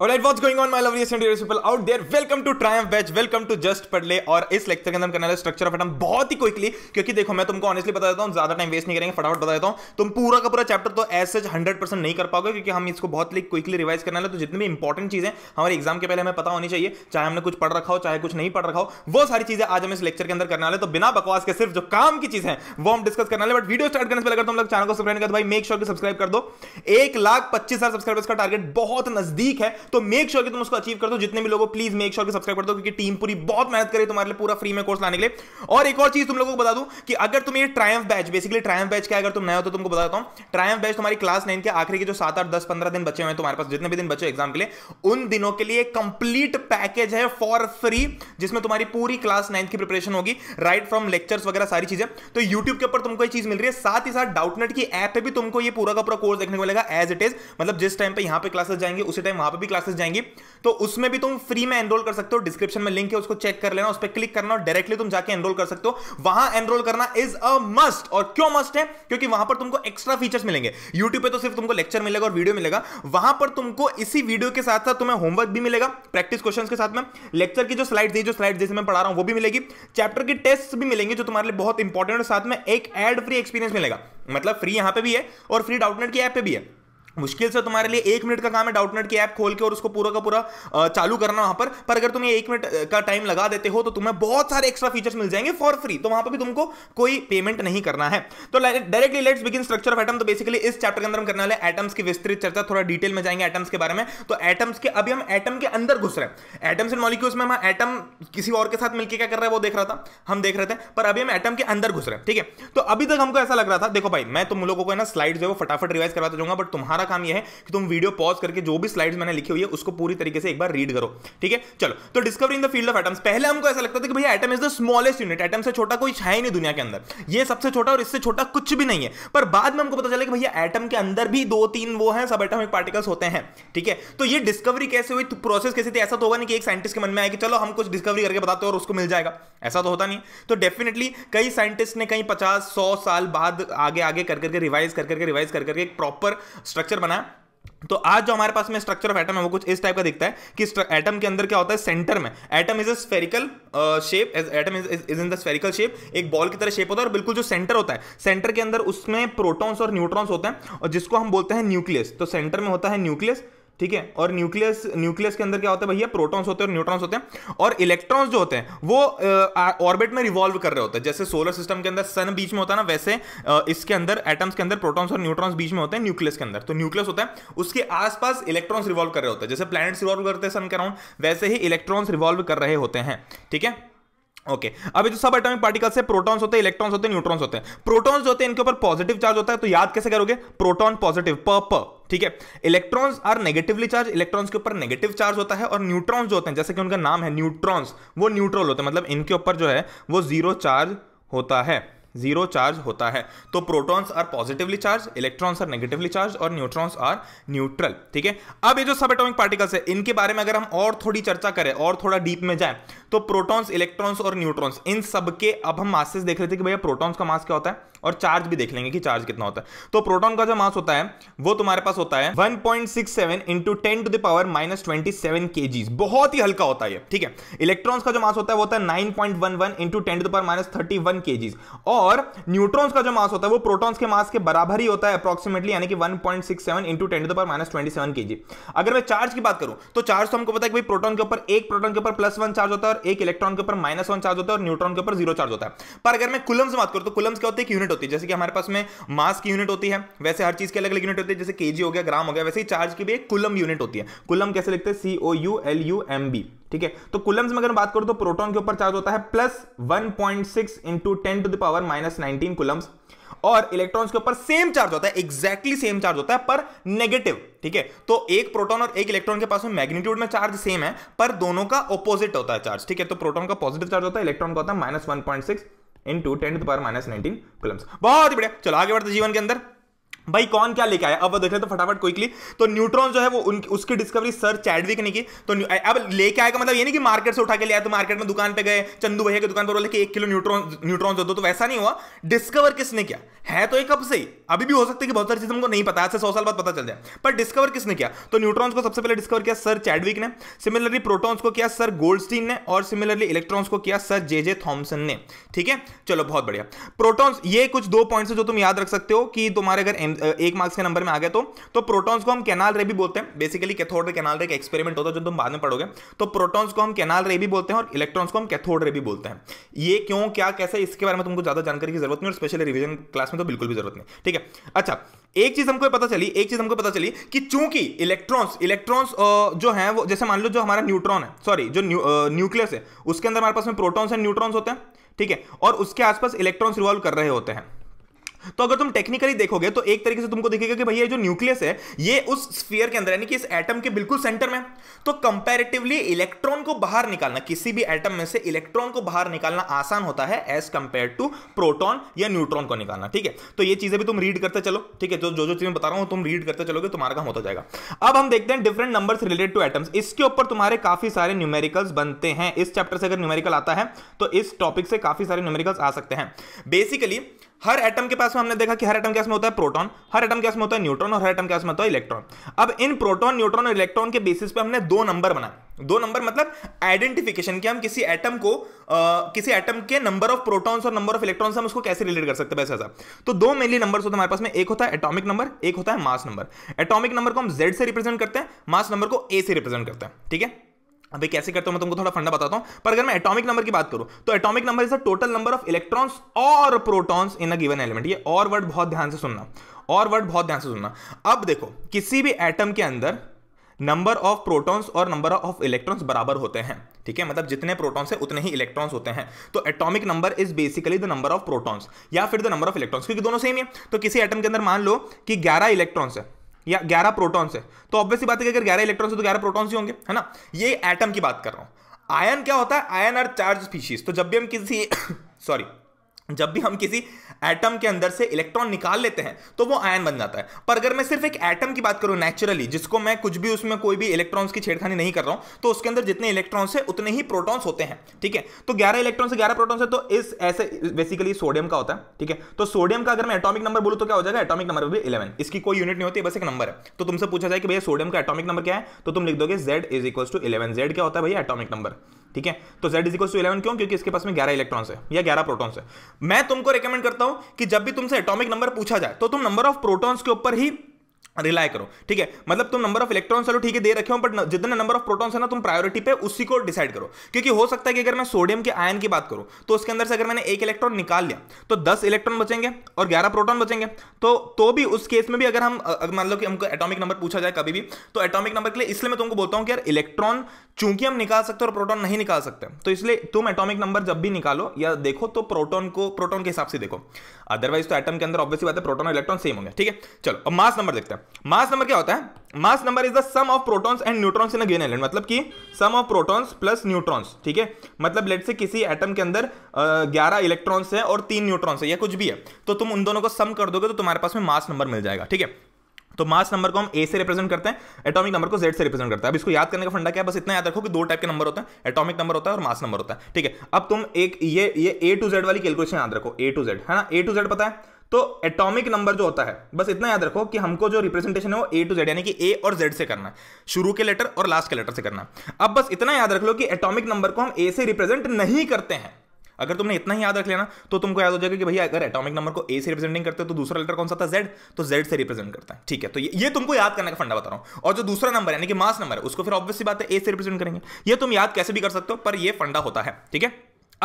Alright, what's going on my loveliest and dearest people out there? Welcome to Triumph Batch, welcome to Just Padle और इस lecture के अंदर करने वाले structure of atom बहुत ही quickly क्योंकि देखो मैं तुमको ऑनेस्टली बता देता हूँ ज्यादा टाइम वेस्ट नहीं करेंगे फटाफट बता देता हूँ तुम पूरा का पूरा चैप्टर तो एज हंड्रेड परसेंट नहीं कर पाओगे क्योंकि हम इसको बहुत ही क्विकली रिवाइज करने वाले तो जितनी भी इंपॉर्टेंट चीजें हमारे एग्जाम के पहले हमें पता होनी चाहिए चाहे हमने कुछ पढ़ रखा हो चाहे कुछ नहीं पढ़ रखा हो वो सारी चीजें आज हम इस लेक्चर के अंदर करने वाले तो बिना बकवास के सिर्फ जो काम की चीज है वो हम डिस्कस करने वाले बट वीडियो स्टार्ट करने से पहले तुम लोग चैनल को सब्सक्राइब कर भाई मेक श्योर सब्सक्राइब कर दो एक लाख पच्चीस हजार सब्सक्राइबर्स का टारगेट बहुत नजदीक है तो मेक श्योर sure कि तुम उसको अचीव कर दो जितने भी लोगों प्लीज मेक श्योर sure कि सब्सक्राइब कर दो क्योंकि टीम पूरी बहुत मेहनत करे तुम्हारे लिए पूरा फ्री में कोर्स लाने के लिए और एक और चीज तुम लोगों को बता दूं कि अगर तुम ये triumph batch basically triumph batch क्या अगर तुम नया हो तो तुमको बताता हूं ट्रायम्फ बैच तुम्हारी क्लास नाइन के आखिरी के जो सात आठ दस पंद्रह दिन बचे हुए हैं तुम्हारे पास जितने भी दिन बचे एग्जाम के लिए उन दिनों के लिए कंप्लीट पैकेज है फॉर फ्री जिसमें तुम्हारी पूरी क्लास नाइन्थ की प्रिपरेशन होगी राइट फ्रॉम लेक्चर्स वगैरह सारी चीजें तो यूट्यूब के ऊपर तुमको ये चीज मिल रही है साथ ही साथ डाउटनेट की ऐप पे भी तुमको ये पूरा का पूरा कोर्स देखने को मिलेगा एज इट इज मतलब जिस टाइम पे यहाँ पे क्लासेस जाएंगे उसी टाइम वहां पे भी क्लासेस जाएंगी तो उसमें भी तुम फ्री में एनरोल कर सकते हो डिस्क्रिप्शन में लिंक है उसको चेक कर लेना उस पर क्लिक करना और डायरेक्टली तुम जाके एनरोल कर सकते हो वहां एनरोल करना इज अ मस्ट और क्यों मस्ट है क्योंकि वहां पर तुमको एक्स्ट्रा फीचर्स मिलेंगे यूट्यूब पे तो सिर्फ तुमको लेक्चर मिलेगा और वीडियो मिलेगा वहां पर तुमको इसी वीडियो के साथ साथ तुम्हें होमवर्क भी मिलेगा प्रैक्टिस क्वेश्चन के साथ में लेक्चर की जो स्लाइड दी जो स्लाइड जैसे मैं पढ़ा रहा हूं वो भी मिलेगी चैप्टर की टेस्ट भी मिलेंगे जो तुम्हारे लिए बहुत इंपॉर्टेंट साथ में एक एड फ्री एक्सपीरियंस मिलेगा मतलब फ्री यहां पे भी है और फ्री डाउटनेट की ऐप पे भी है मुश्किल से तुम्हारे लिए एक मिनट का काम है डाउटनेट की ऐप खोल के और उसको पूरा का पूरा चालू करना वहां पर पर अगर तुम्हें एक मिनट का टाइम लगा देते हो तो तुम्हें बहुत सारे एक्स्ट्रा फीचर्स मिल जाएंगे फॉर फ्री तो वहां पर भी तुमको कोई पेमेंट नहीं करना है तो directly let's begin structure of atom तो बेसिकली इस चैप्टर के अंदर हम करने वाले एटम्स की विस्तृत चर्चा थोड़ा डिटेल में जाएंगे एटम्स के बारे में तो एटम्स के अभी हम एटम के अंदर घुस रहे हैं एटम्स एंड मॉलिक्यूल्स में हम एटम हाँ किसी और के साथ मिलकर क्या कर रहा है वो देख रहा था हम देख रहे थे पर अभी हम एटम के अंदर घुस रहे हैं ठीक है तो अभी तक हमको ऐसा लग रहा था देखो भाई मैं तुम लोगों को ना स्लाइड जो है वो फटाफट रिवाइज करवाता जाऊंगा बट तुम्हारा पहला काम यह है कि तुम वीडियो पॉज करके जो भी स्लाइड्स मैंने लिखी हुई है उसको पूरी तरीके से एक बार रीड करो ठीक है चलो तो discovery in the field of atoms पहले हमको ऐसा लगता था कि भैया atom is the smallest unit atom से छोटा कोई है नहीं दुनिया के अंदर यह सबसे छोटा और इससे छोटा कुछ भी नहीं है पर बाद में हमको पता चला कि भैया एटम के अंदर भी दो तीन वो है सब एटमिक पार्टिकल्स होते हैं ठीक है तो ये डिस्कवरी कैसे हुई प्रोसेस तो कैसे थी ऐसा तो होगा नहीं कि एक साइंटिस्ट के मन में आए कि चलो हम कुछ डिस्कवरी करके बताते हैं और उसको मिल जाएगा ऐसा तो होता नहीं तो डेफिनेटली कई साइंटिस्ट ने कहीं पचास सौ साल बाद आगे आगे कर करके रिवाइज कर करके रिवाइज कर करके एक प्रॉपर स्ट्रक्चर स्ट्रक्चर बना तो आज जो हमारे पास में स्ट्रक्चर ऑफ एटम है वो कुछ इस टाइप का दिखता है कि एटम के अंदर क्या होता है सेंटर में atom is a spherical shape atom is in the spherical shape एक बॉल की तरह शेप होता है और बिल्कुल जो सेंटर होता है सेंटर के अंदर उसमें प्रोटॉन्स और न्यूट्रॉन्स होते हैं और जिसको हम बोलते हैं न्यूक्लियस तो सेंटर में होता है न्यूक्लियस ठीक है और न्यूक्लियस न्यूक्लियस के अंदर क्या होता है भैया प्रोटॉन्स होते हैं और न्यूट्रॉन्स होते हैं और इलेक्ट्रॉन्स जो होते हैं वो ऑर्बिट में रिवॉल्व कर रहे होते हैं जैसे सोलर सिस्टम के अंदर सन बीच में होता है ना वैसे आ, इसके अंदर एटम्स के अंदर प्रोटॉन्स और न्यूट्रॉन्स बीच में होते हैं न्यूक्लियस के अंदर तो न्यूक्लियस होता है उसके आसपास इलेक्ट्रॉन्स रिवॉल्व कर रहे होते हैं जैसे प्लैनेट्स रिवॉल्व करते हैं सन के अराउंड वैसे ही इलेक्ट्रॉन्स रिवॉल्व कर रहे होते हैं ठीक है ओके okay. अभी तो सब एटॉमिक पार्टिकल्स है प्रोटॉन्स होते हैं इलेक्ट्रॉन्स होते हैं न्यूट्रॉन्स होते हैं प्रोटॉन्स होते हैं इनके ऊपर पॉजिटिव चार्ज होता है तो याद कैसे करोगे प्रोटॉन पॉजिटिव प प ठीक है electrons are negatively charge electrons के ऊपर नेगेटिव चार्ज होता है और न्यूट्रॉन्स जो होते हैं जैसे कि उनका नाम है न्यूट्रॉन्स वो न्यूट्रल होते हैं मतलब इनके ऊपर जो है वो जीरो चार्ज होता है जीरो चार्ज होता है तो protons are positively charge electrons are negatively charge और न्यूट्रॉन्स आर न्यूट्रल ठीक है अब ये जो सब एटॉमिक पार्टिकल्स है इनके बारे में अगर हम और थोड़ी चर्चा करें और थोड़ा डीप में जाए तो प्रोटॉन्स इलेक्ट्रॉन्स और न्यूट्रॉन्स इन सबके अब हम मासेस देख रहे थे कि भैया प्रोटॉन्स का मास क्या होता है और चार्ज भी देख लेंगे कि चार्ज कितना होता है तो प्रोटॉन का जो मास होता है वो तुम्हारे पास होता है 1.67 point six seven into ten to the power minus twenty seven के बहुत ही हल्का होता है ठीक है इलेक्ट्रॉन्स का जो मास होता है वो होता है nine point one one into ten to the power minus thirty one के और न्यूट्रॉन्स का जो मास होता है वो प्रोटॉन्स के मास के बराबर ही होता है अप्रोक्सीमेटली यानी कि one point six seven into ten to the power minus twenty seven के अगर मैं चार्ज की बात करूं तो चार्ज तो हमको पता है कि प्रोटॉन के ऊपर एक प्रोटॉन के ऊपर प्लस वन चार्ज होता है और एक इलेक्ट्रॉन के ऊपर माइनस वन चार्ज होता है और न्यूट्रॉन के ऊपर जीरो चार्ज होता है पर अगर मैं कुलम्स बात करूं तो कुलम्स क्या होती है यूनिट होती है जैसे कि हमारे पास में मास की यूनिट होती है वैसे हर चीज की अलग अलग यूनिट होती है जैसे के हो गया ग्राम हो गया वैसे ही चार्ज की भी एक कुलम यूनिट होती है कुलम कैसे लिखते हैं C O U L U M B ठीक है तो कुलम्स में अगर बात करूं तो प्रोटॉन के ऊपर चार्ज होता है plus one point six into ten to the power minus nineteen coulombs और इलेक्ट्रॉन्स के ऊपर सेम चार्ज होता है एग्जैक्टली सेम चार्ज होता है पर नेगेटिव ठीक है तो एक प्रोटॉन और एक इलेक्ट्रॉन के पास में मैग्नीट्यूड में चार्ज सेम है पर दोनों का ऑपोजिट होता है चार्ज ठीक है तो प्रोटॉन का पॉजिटिव चार्ज होता है इलेक्ट्रॉन का होता है minus one point six into ten to power minus nineteen coulombs बहुत ही बढ़िया चलो आगे बढ़ते जीवन के अंदर भाई कौन क्या लेके आया अब वो देख रहे तो फटाफट क्विकली तो न्यूट्रॉन जो है वो उनकी उसकी डिस्कवरी सर चैडविक ने की तो अब लेके आएगा मतलब ये नहीं कि मार्केट से उठा के लिया तो मार्केट में दुकान पे गए चंदू भैया की दुकान पर बोले कि एक किलो न्यूट्रॉन न्यूट्रॉन दो तो वैसा नहीं हुआ डिस्कवर किसने किया है तो एक अब से ही अभी भी हो सकता है कि बहुत सारी चीज हमको नहीं पता है सौ साल बाद पता चल जाए पर डिस्कवर किसने किया तो न्यूट्रॉन्स को सबसे पहले डिस्कवर किया सर चैडविक ने सिमिलरली प्रोटॉन्स को किया सर गोल्डस्टीन ने और सिमिलरली इलेक्ट्रॉन्स को किया सर जे जे थॉम्सन ने ठीक है चलो बहुत बढ़िया प्रोटॉन्स ये कुछ दो पॉइंट्स जो तुम याद रख सकते हो कि तुम्हारे अगर एक मार्क्स के नंबर में आ गए तो तो प्रोटॉन्स को हम कैनाल रे भी बोलते हैं बेसिकली कैथोड रे कैनाल रे एक एक्सपेरिमेंट होता है जो तुम बाद में पढ़ोगे तो प्रोटॉन्स को हम कैनाल रे भी बोलते हैं और इलेक्ट्रॉन्स को हम कैथोड रे भी बोलते हैं ये क्यों क्या कैसे इसके बारे में तुमको ज्यादा जानकारी की जरूरत नहीं और स्पेशली रिविजन क्लास में तो बिल्कुल भी जरूरत नहीं ठीक है अच्छा एक चीज हमको पता चली एक चीज हमको पता चली कि चूंकि इलेक्ट्रॉन्स इलेक्ट्रॉन्स जो है वो जैसे मान लो जो हमारा न्यूट्रॉन है सॉरी जो न्यूक्लियस है उसके अंदर हमारे पास में प्रोटॉन्स एंड न्यूट्रॉन्स होते हैं ठीक है और उसके आसपास इलेक्ट्रॉन्स रिवॉल्व कर रहे होते हैं तो अगर तुम टेक्निकली देखोगे तो एक तरीके से तुमको दिखेगा कि भैया जो न्यूक्लियस है ये उस स्फीयर के अंदर यानी कि इस एटम के बिल्कुल सेंटर में तो कंपैरेटिवली इलेक्ट्रॉन को बाहर निकालना किसी भी एटम में से इलेक्ट्रॉन को बाहर निकालना आसान होता है एज कंपेयर टू प्रोटोन या न्यूट्रॉन को निकालना ठीक है तो ये चीजें भी तुम रीड करते चलो ठीक है जो जो जो चीजें बता रहा हूं तुम रीड करते चलोगे तुम्हारा काम होता जाएगा अब हम देखते हैं different number related to atoms इसके ऊपर तुम्हारे काफी सारे न्यूमेरिकल्स बनते हैं इस चैप्टर से अगर न्यूमेरिकल आता है तो इस टॉपिक से काफी सारे न्यूमेरिकल्स आ सकते हैं बेसिकली हर एटम के पास में हमने देखा कि हर एटम पास में होता है प्रोटॉन हर एटम पास में होता है न्यूट्रॉन और हर एटम पास में होता है इलेक्ट्रॉन अब इन प्रोटॉन न्यूट्रॉन और इलेक्ट्रॉन के बेसिस पे हमने दो नंबर बनाए दो नंबर मतलब आइडेंटिफिकेशन कि हम किसी एटम को आ, किसी एटम के नंबर ऑफ प्रोटॉन्स और नंबर ऑफ इलेक्ट्रॉन्स हम उसको कैसे रिलेट कर सकते हैं वैसे तो दो मेनली नंबर होते हैं हमारे पास में एक होता है एटॉमिक नंबर एक होता है मास नंबर एटॉमिक नंबर को हम जेड से रिप्रेजेंट करते हैं मास नंबर को ए से रिप्रेजेंट करते हैं ठीक है अभी कैसे करता हूं मैं तुमको थोड़ा फंडा बताता हूं पर अगर मैं एटॉमिक नंबर की बात करूं तो atomic number is the total number of electrons और protons in a given element ये और वर्ड बहुत ध्यान से सुनना और वर्ड बहुत ध्यान से सुनना अब देखो किसी भी एटम के अंदर नंबर ऑफ प्रोटॉन्स और नंबर ऑफ इलेक्ट्रॉन्स बराबर होते हैं ठीक है मतलब जितने प्रोटॉन्स हैं उतने ही इलेक्ट्रॉन्स होते हैं तो atomic number is basically the number of protons या फिर द नंबर ऑफ इलेक्ट्रॉन्स क्योंकि दोनों सेम है तो किसी एटम के अंदर मान लो कि 11 इलेक्ट्रॉन्स है या ग्यारह प्रोटॉन्स है तो ऑब्वियसली बात है कि अगर ग्यारह इलेक्ट्रॉन्स है तो ग्यारह प्रोटॉन्स ही होंगे है ना ये एटम की बात कर रहा हूँ आयन क्या होता है आयन आर चार्ज स्पीशीज तो जब भी हम किसी सॉरी जब भी हम किसी एटम के अंदर से इलेक्ट्रॉन निकाल लेते हैं तो वो आयन बन जाता है पर अगर मैं सिर्फ एक एटम की बात करूं नेचुरली जिसको मैं कुछ भी उसमें कोई भी इलेक्ट्रॉन्स की छेड़खानी नहीं कर रहा हूं तो उसके अंदर जितने इलेक्ट्रॉन्स है उतने ही प्रोटॉन्स होते हैं ठीक है तो ग्यारह इलेक्ट्रॉन से ग्यारह प्रोटॉन्स है तो इस ऐसे बेसिकली सोडियम का होता है ठीक है तो सोडियम का अगर मैं एटॉमिक नंबर बोलूँ तो क्या हो जाएगा एटॉमिक नंबर भी इलेवन इसकी कोई यूनिट नहीं होती बस एक नंबर है तो तुमसे पूछा जाए कि भैया सोडियम का एटॉमिक नंबर क्या है तो तुम लिख दोगे Z is equal to eleven Z क्या होता है भैया एटॉमिक नंबर ठीक है तो Z is equal to eleven क्यों क्योंकि इसके पास में ग्यारह इलेक्ट्रॉन्स है या ग्यारह प्रोटॉन्स है मैं तुमको रिकमेंड करता हूं कि जब भी तुमसे एटॉमिक नंबर पूछा जाए तो तुम नंबर ऑफ प्रोटॉन्स के ऊपर ही रिलाई करो ठीक है मतलब तुम नंबर ऑफ इलेक्ट्रॉन चलो ठीक है दे रखे हो बट जितने नंबर ऑफ प्रोटॉन्स है ना तुम प्रायोरिटी पे उसी को डिसाइड करो क्योंकि हो सकता है कि अगर मैं सोडियम के आयन की बात करूं तो उसके अंदर से अगर मैंने एक इलेक्ट्रॉन निकाल लिया तो दस इलेक्ट्रॉन बचेंगे और ग्यारह प्रोटोन बचेंगे तो तो भी उस केस में भी अगर हम मान लो कि हमको एटोमिक नंबर पूछा जाए कभी भी तो एटोमिक नंबर के लिए इसलिए मैं तुमको बोलता हूँ कि यार इलेक्ट्रॉन चूंकि हम निकाल सकते और प्रोटॉन नहीं निकाल सकते तो इसलिए तुम एटोमिक नंबर जब भी निकालो या देखो तो प्रोटोन को प्रोटोन के हिसाब से देखो अदरवाइज तो एटम के अंदर ऑब्वियसली बात है प्रोटोन और इलेक्ट्रॉन सेम होंगे ठीक है चलो अब मास नंबर देखते हैं मास नंबर क्या होता है mass number is the sum of protons and neutrons in a given element मतलब कि sum of protons plus neutrons ठीक है मतलब लेट से किसी एटम के अंदर 11 इलेक्ट्रॉन्स है और तीन न्यूट्रॉन्स है या कुछ भी है तो तुम उन दोनों को सम कर दोगे तो तुम्हारे पास में मास नंबर मिल जाएगा ठीक है तो मास नंबर को हम ए से रिप्रेजेंट करते हैं एटॉमिक नंबर को जेड से रिप्रेजेंट करते हैं अब इसको याद करने का फंडा क्या है बस इतना याद रखो कि दो टाइप के नंबर होते हैं एटॉमिक नंबर होता है और मास नंबर होता है ठीक है अब तुम एक ये ये ए टू जेड वाली कैलकुलेशन याद रखो ए टू जेड है ना ए टू जेड पता है तो एटॉमिक नंबर जो होता है बस इतना याद रखो कि हमको जो रिप्रेजेंटेशन है वो ए टू जेड यानी कि ए और जेड से करना है शुरू के लेटर और लास्ट के लेटर से करना अब बस इतना याद रख लो कि एटॉमिक नंबर को हम ए से रिप्रेजेंट नहीं करते हैं अगर तुमने इतना ही याद रख लेना तो तुमको याद हो जाएगा कि भैया अगर एटॉमिक नंबर को ए से रिप्रेजेंटिंग करते हैं तो दूसरा लेटर कौन सा था जेड तो जेड से रिप्रेजेंट करता है ठीक है तो ये, ये तुमको याद करने का फंडा बता रहा हूं और जो दूसरा नंबर यानी कि मास नंबर है उसको फिर ऑब्वियसली बात है ए से रिप्रेजेंट करेंगे ये तुम याद कैसे भी कर सकते हो पर यह फंडा होता है ठीक है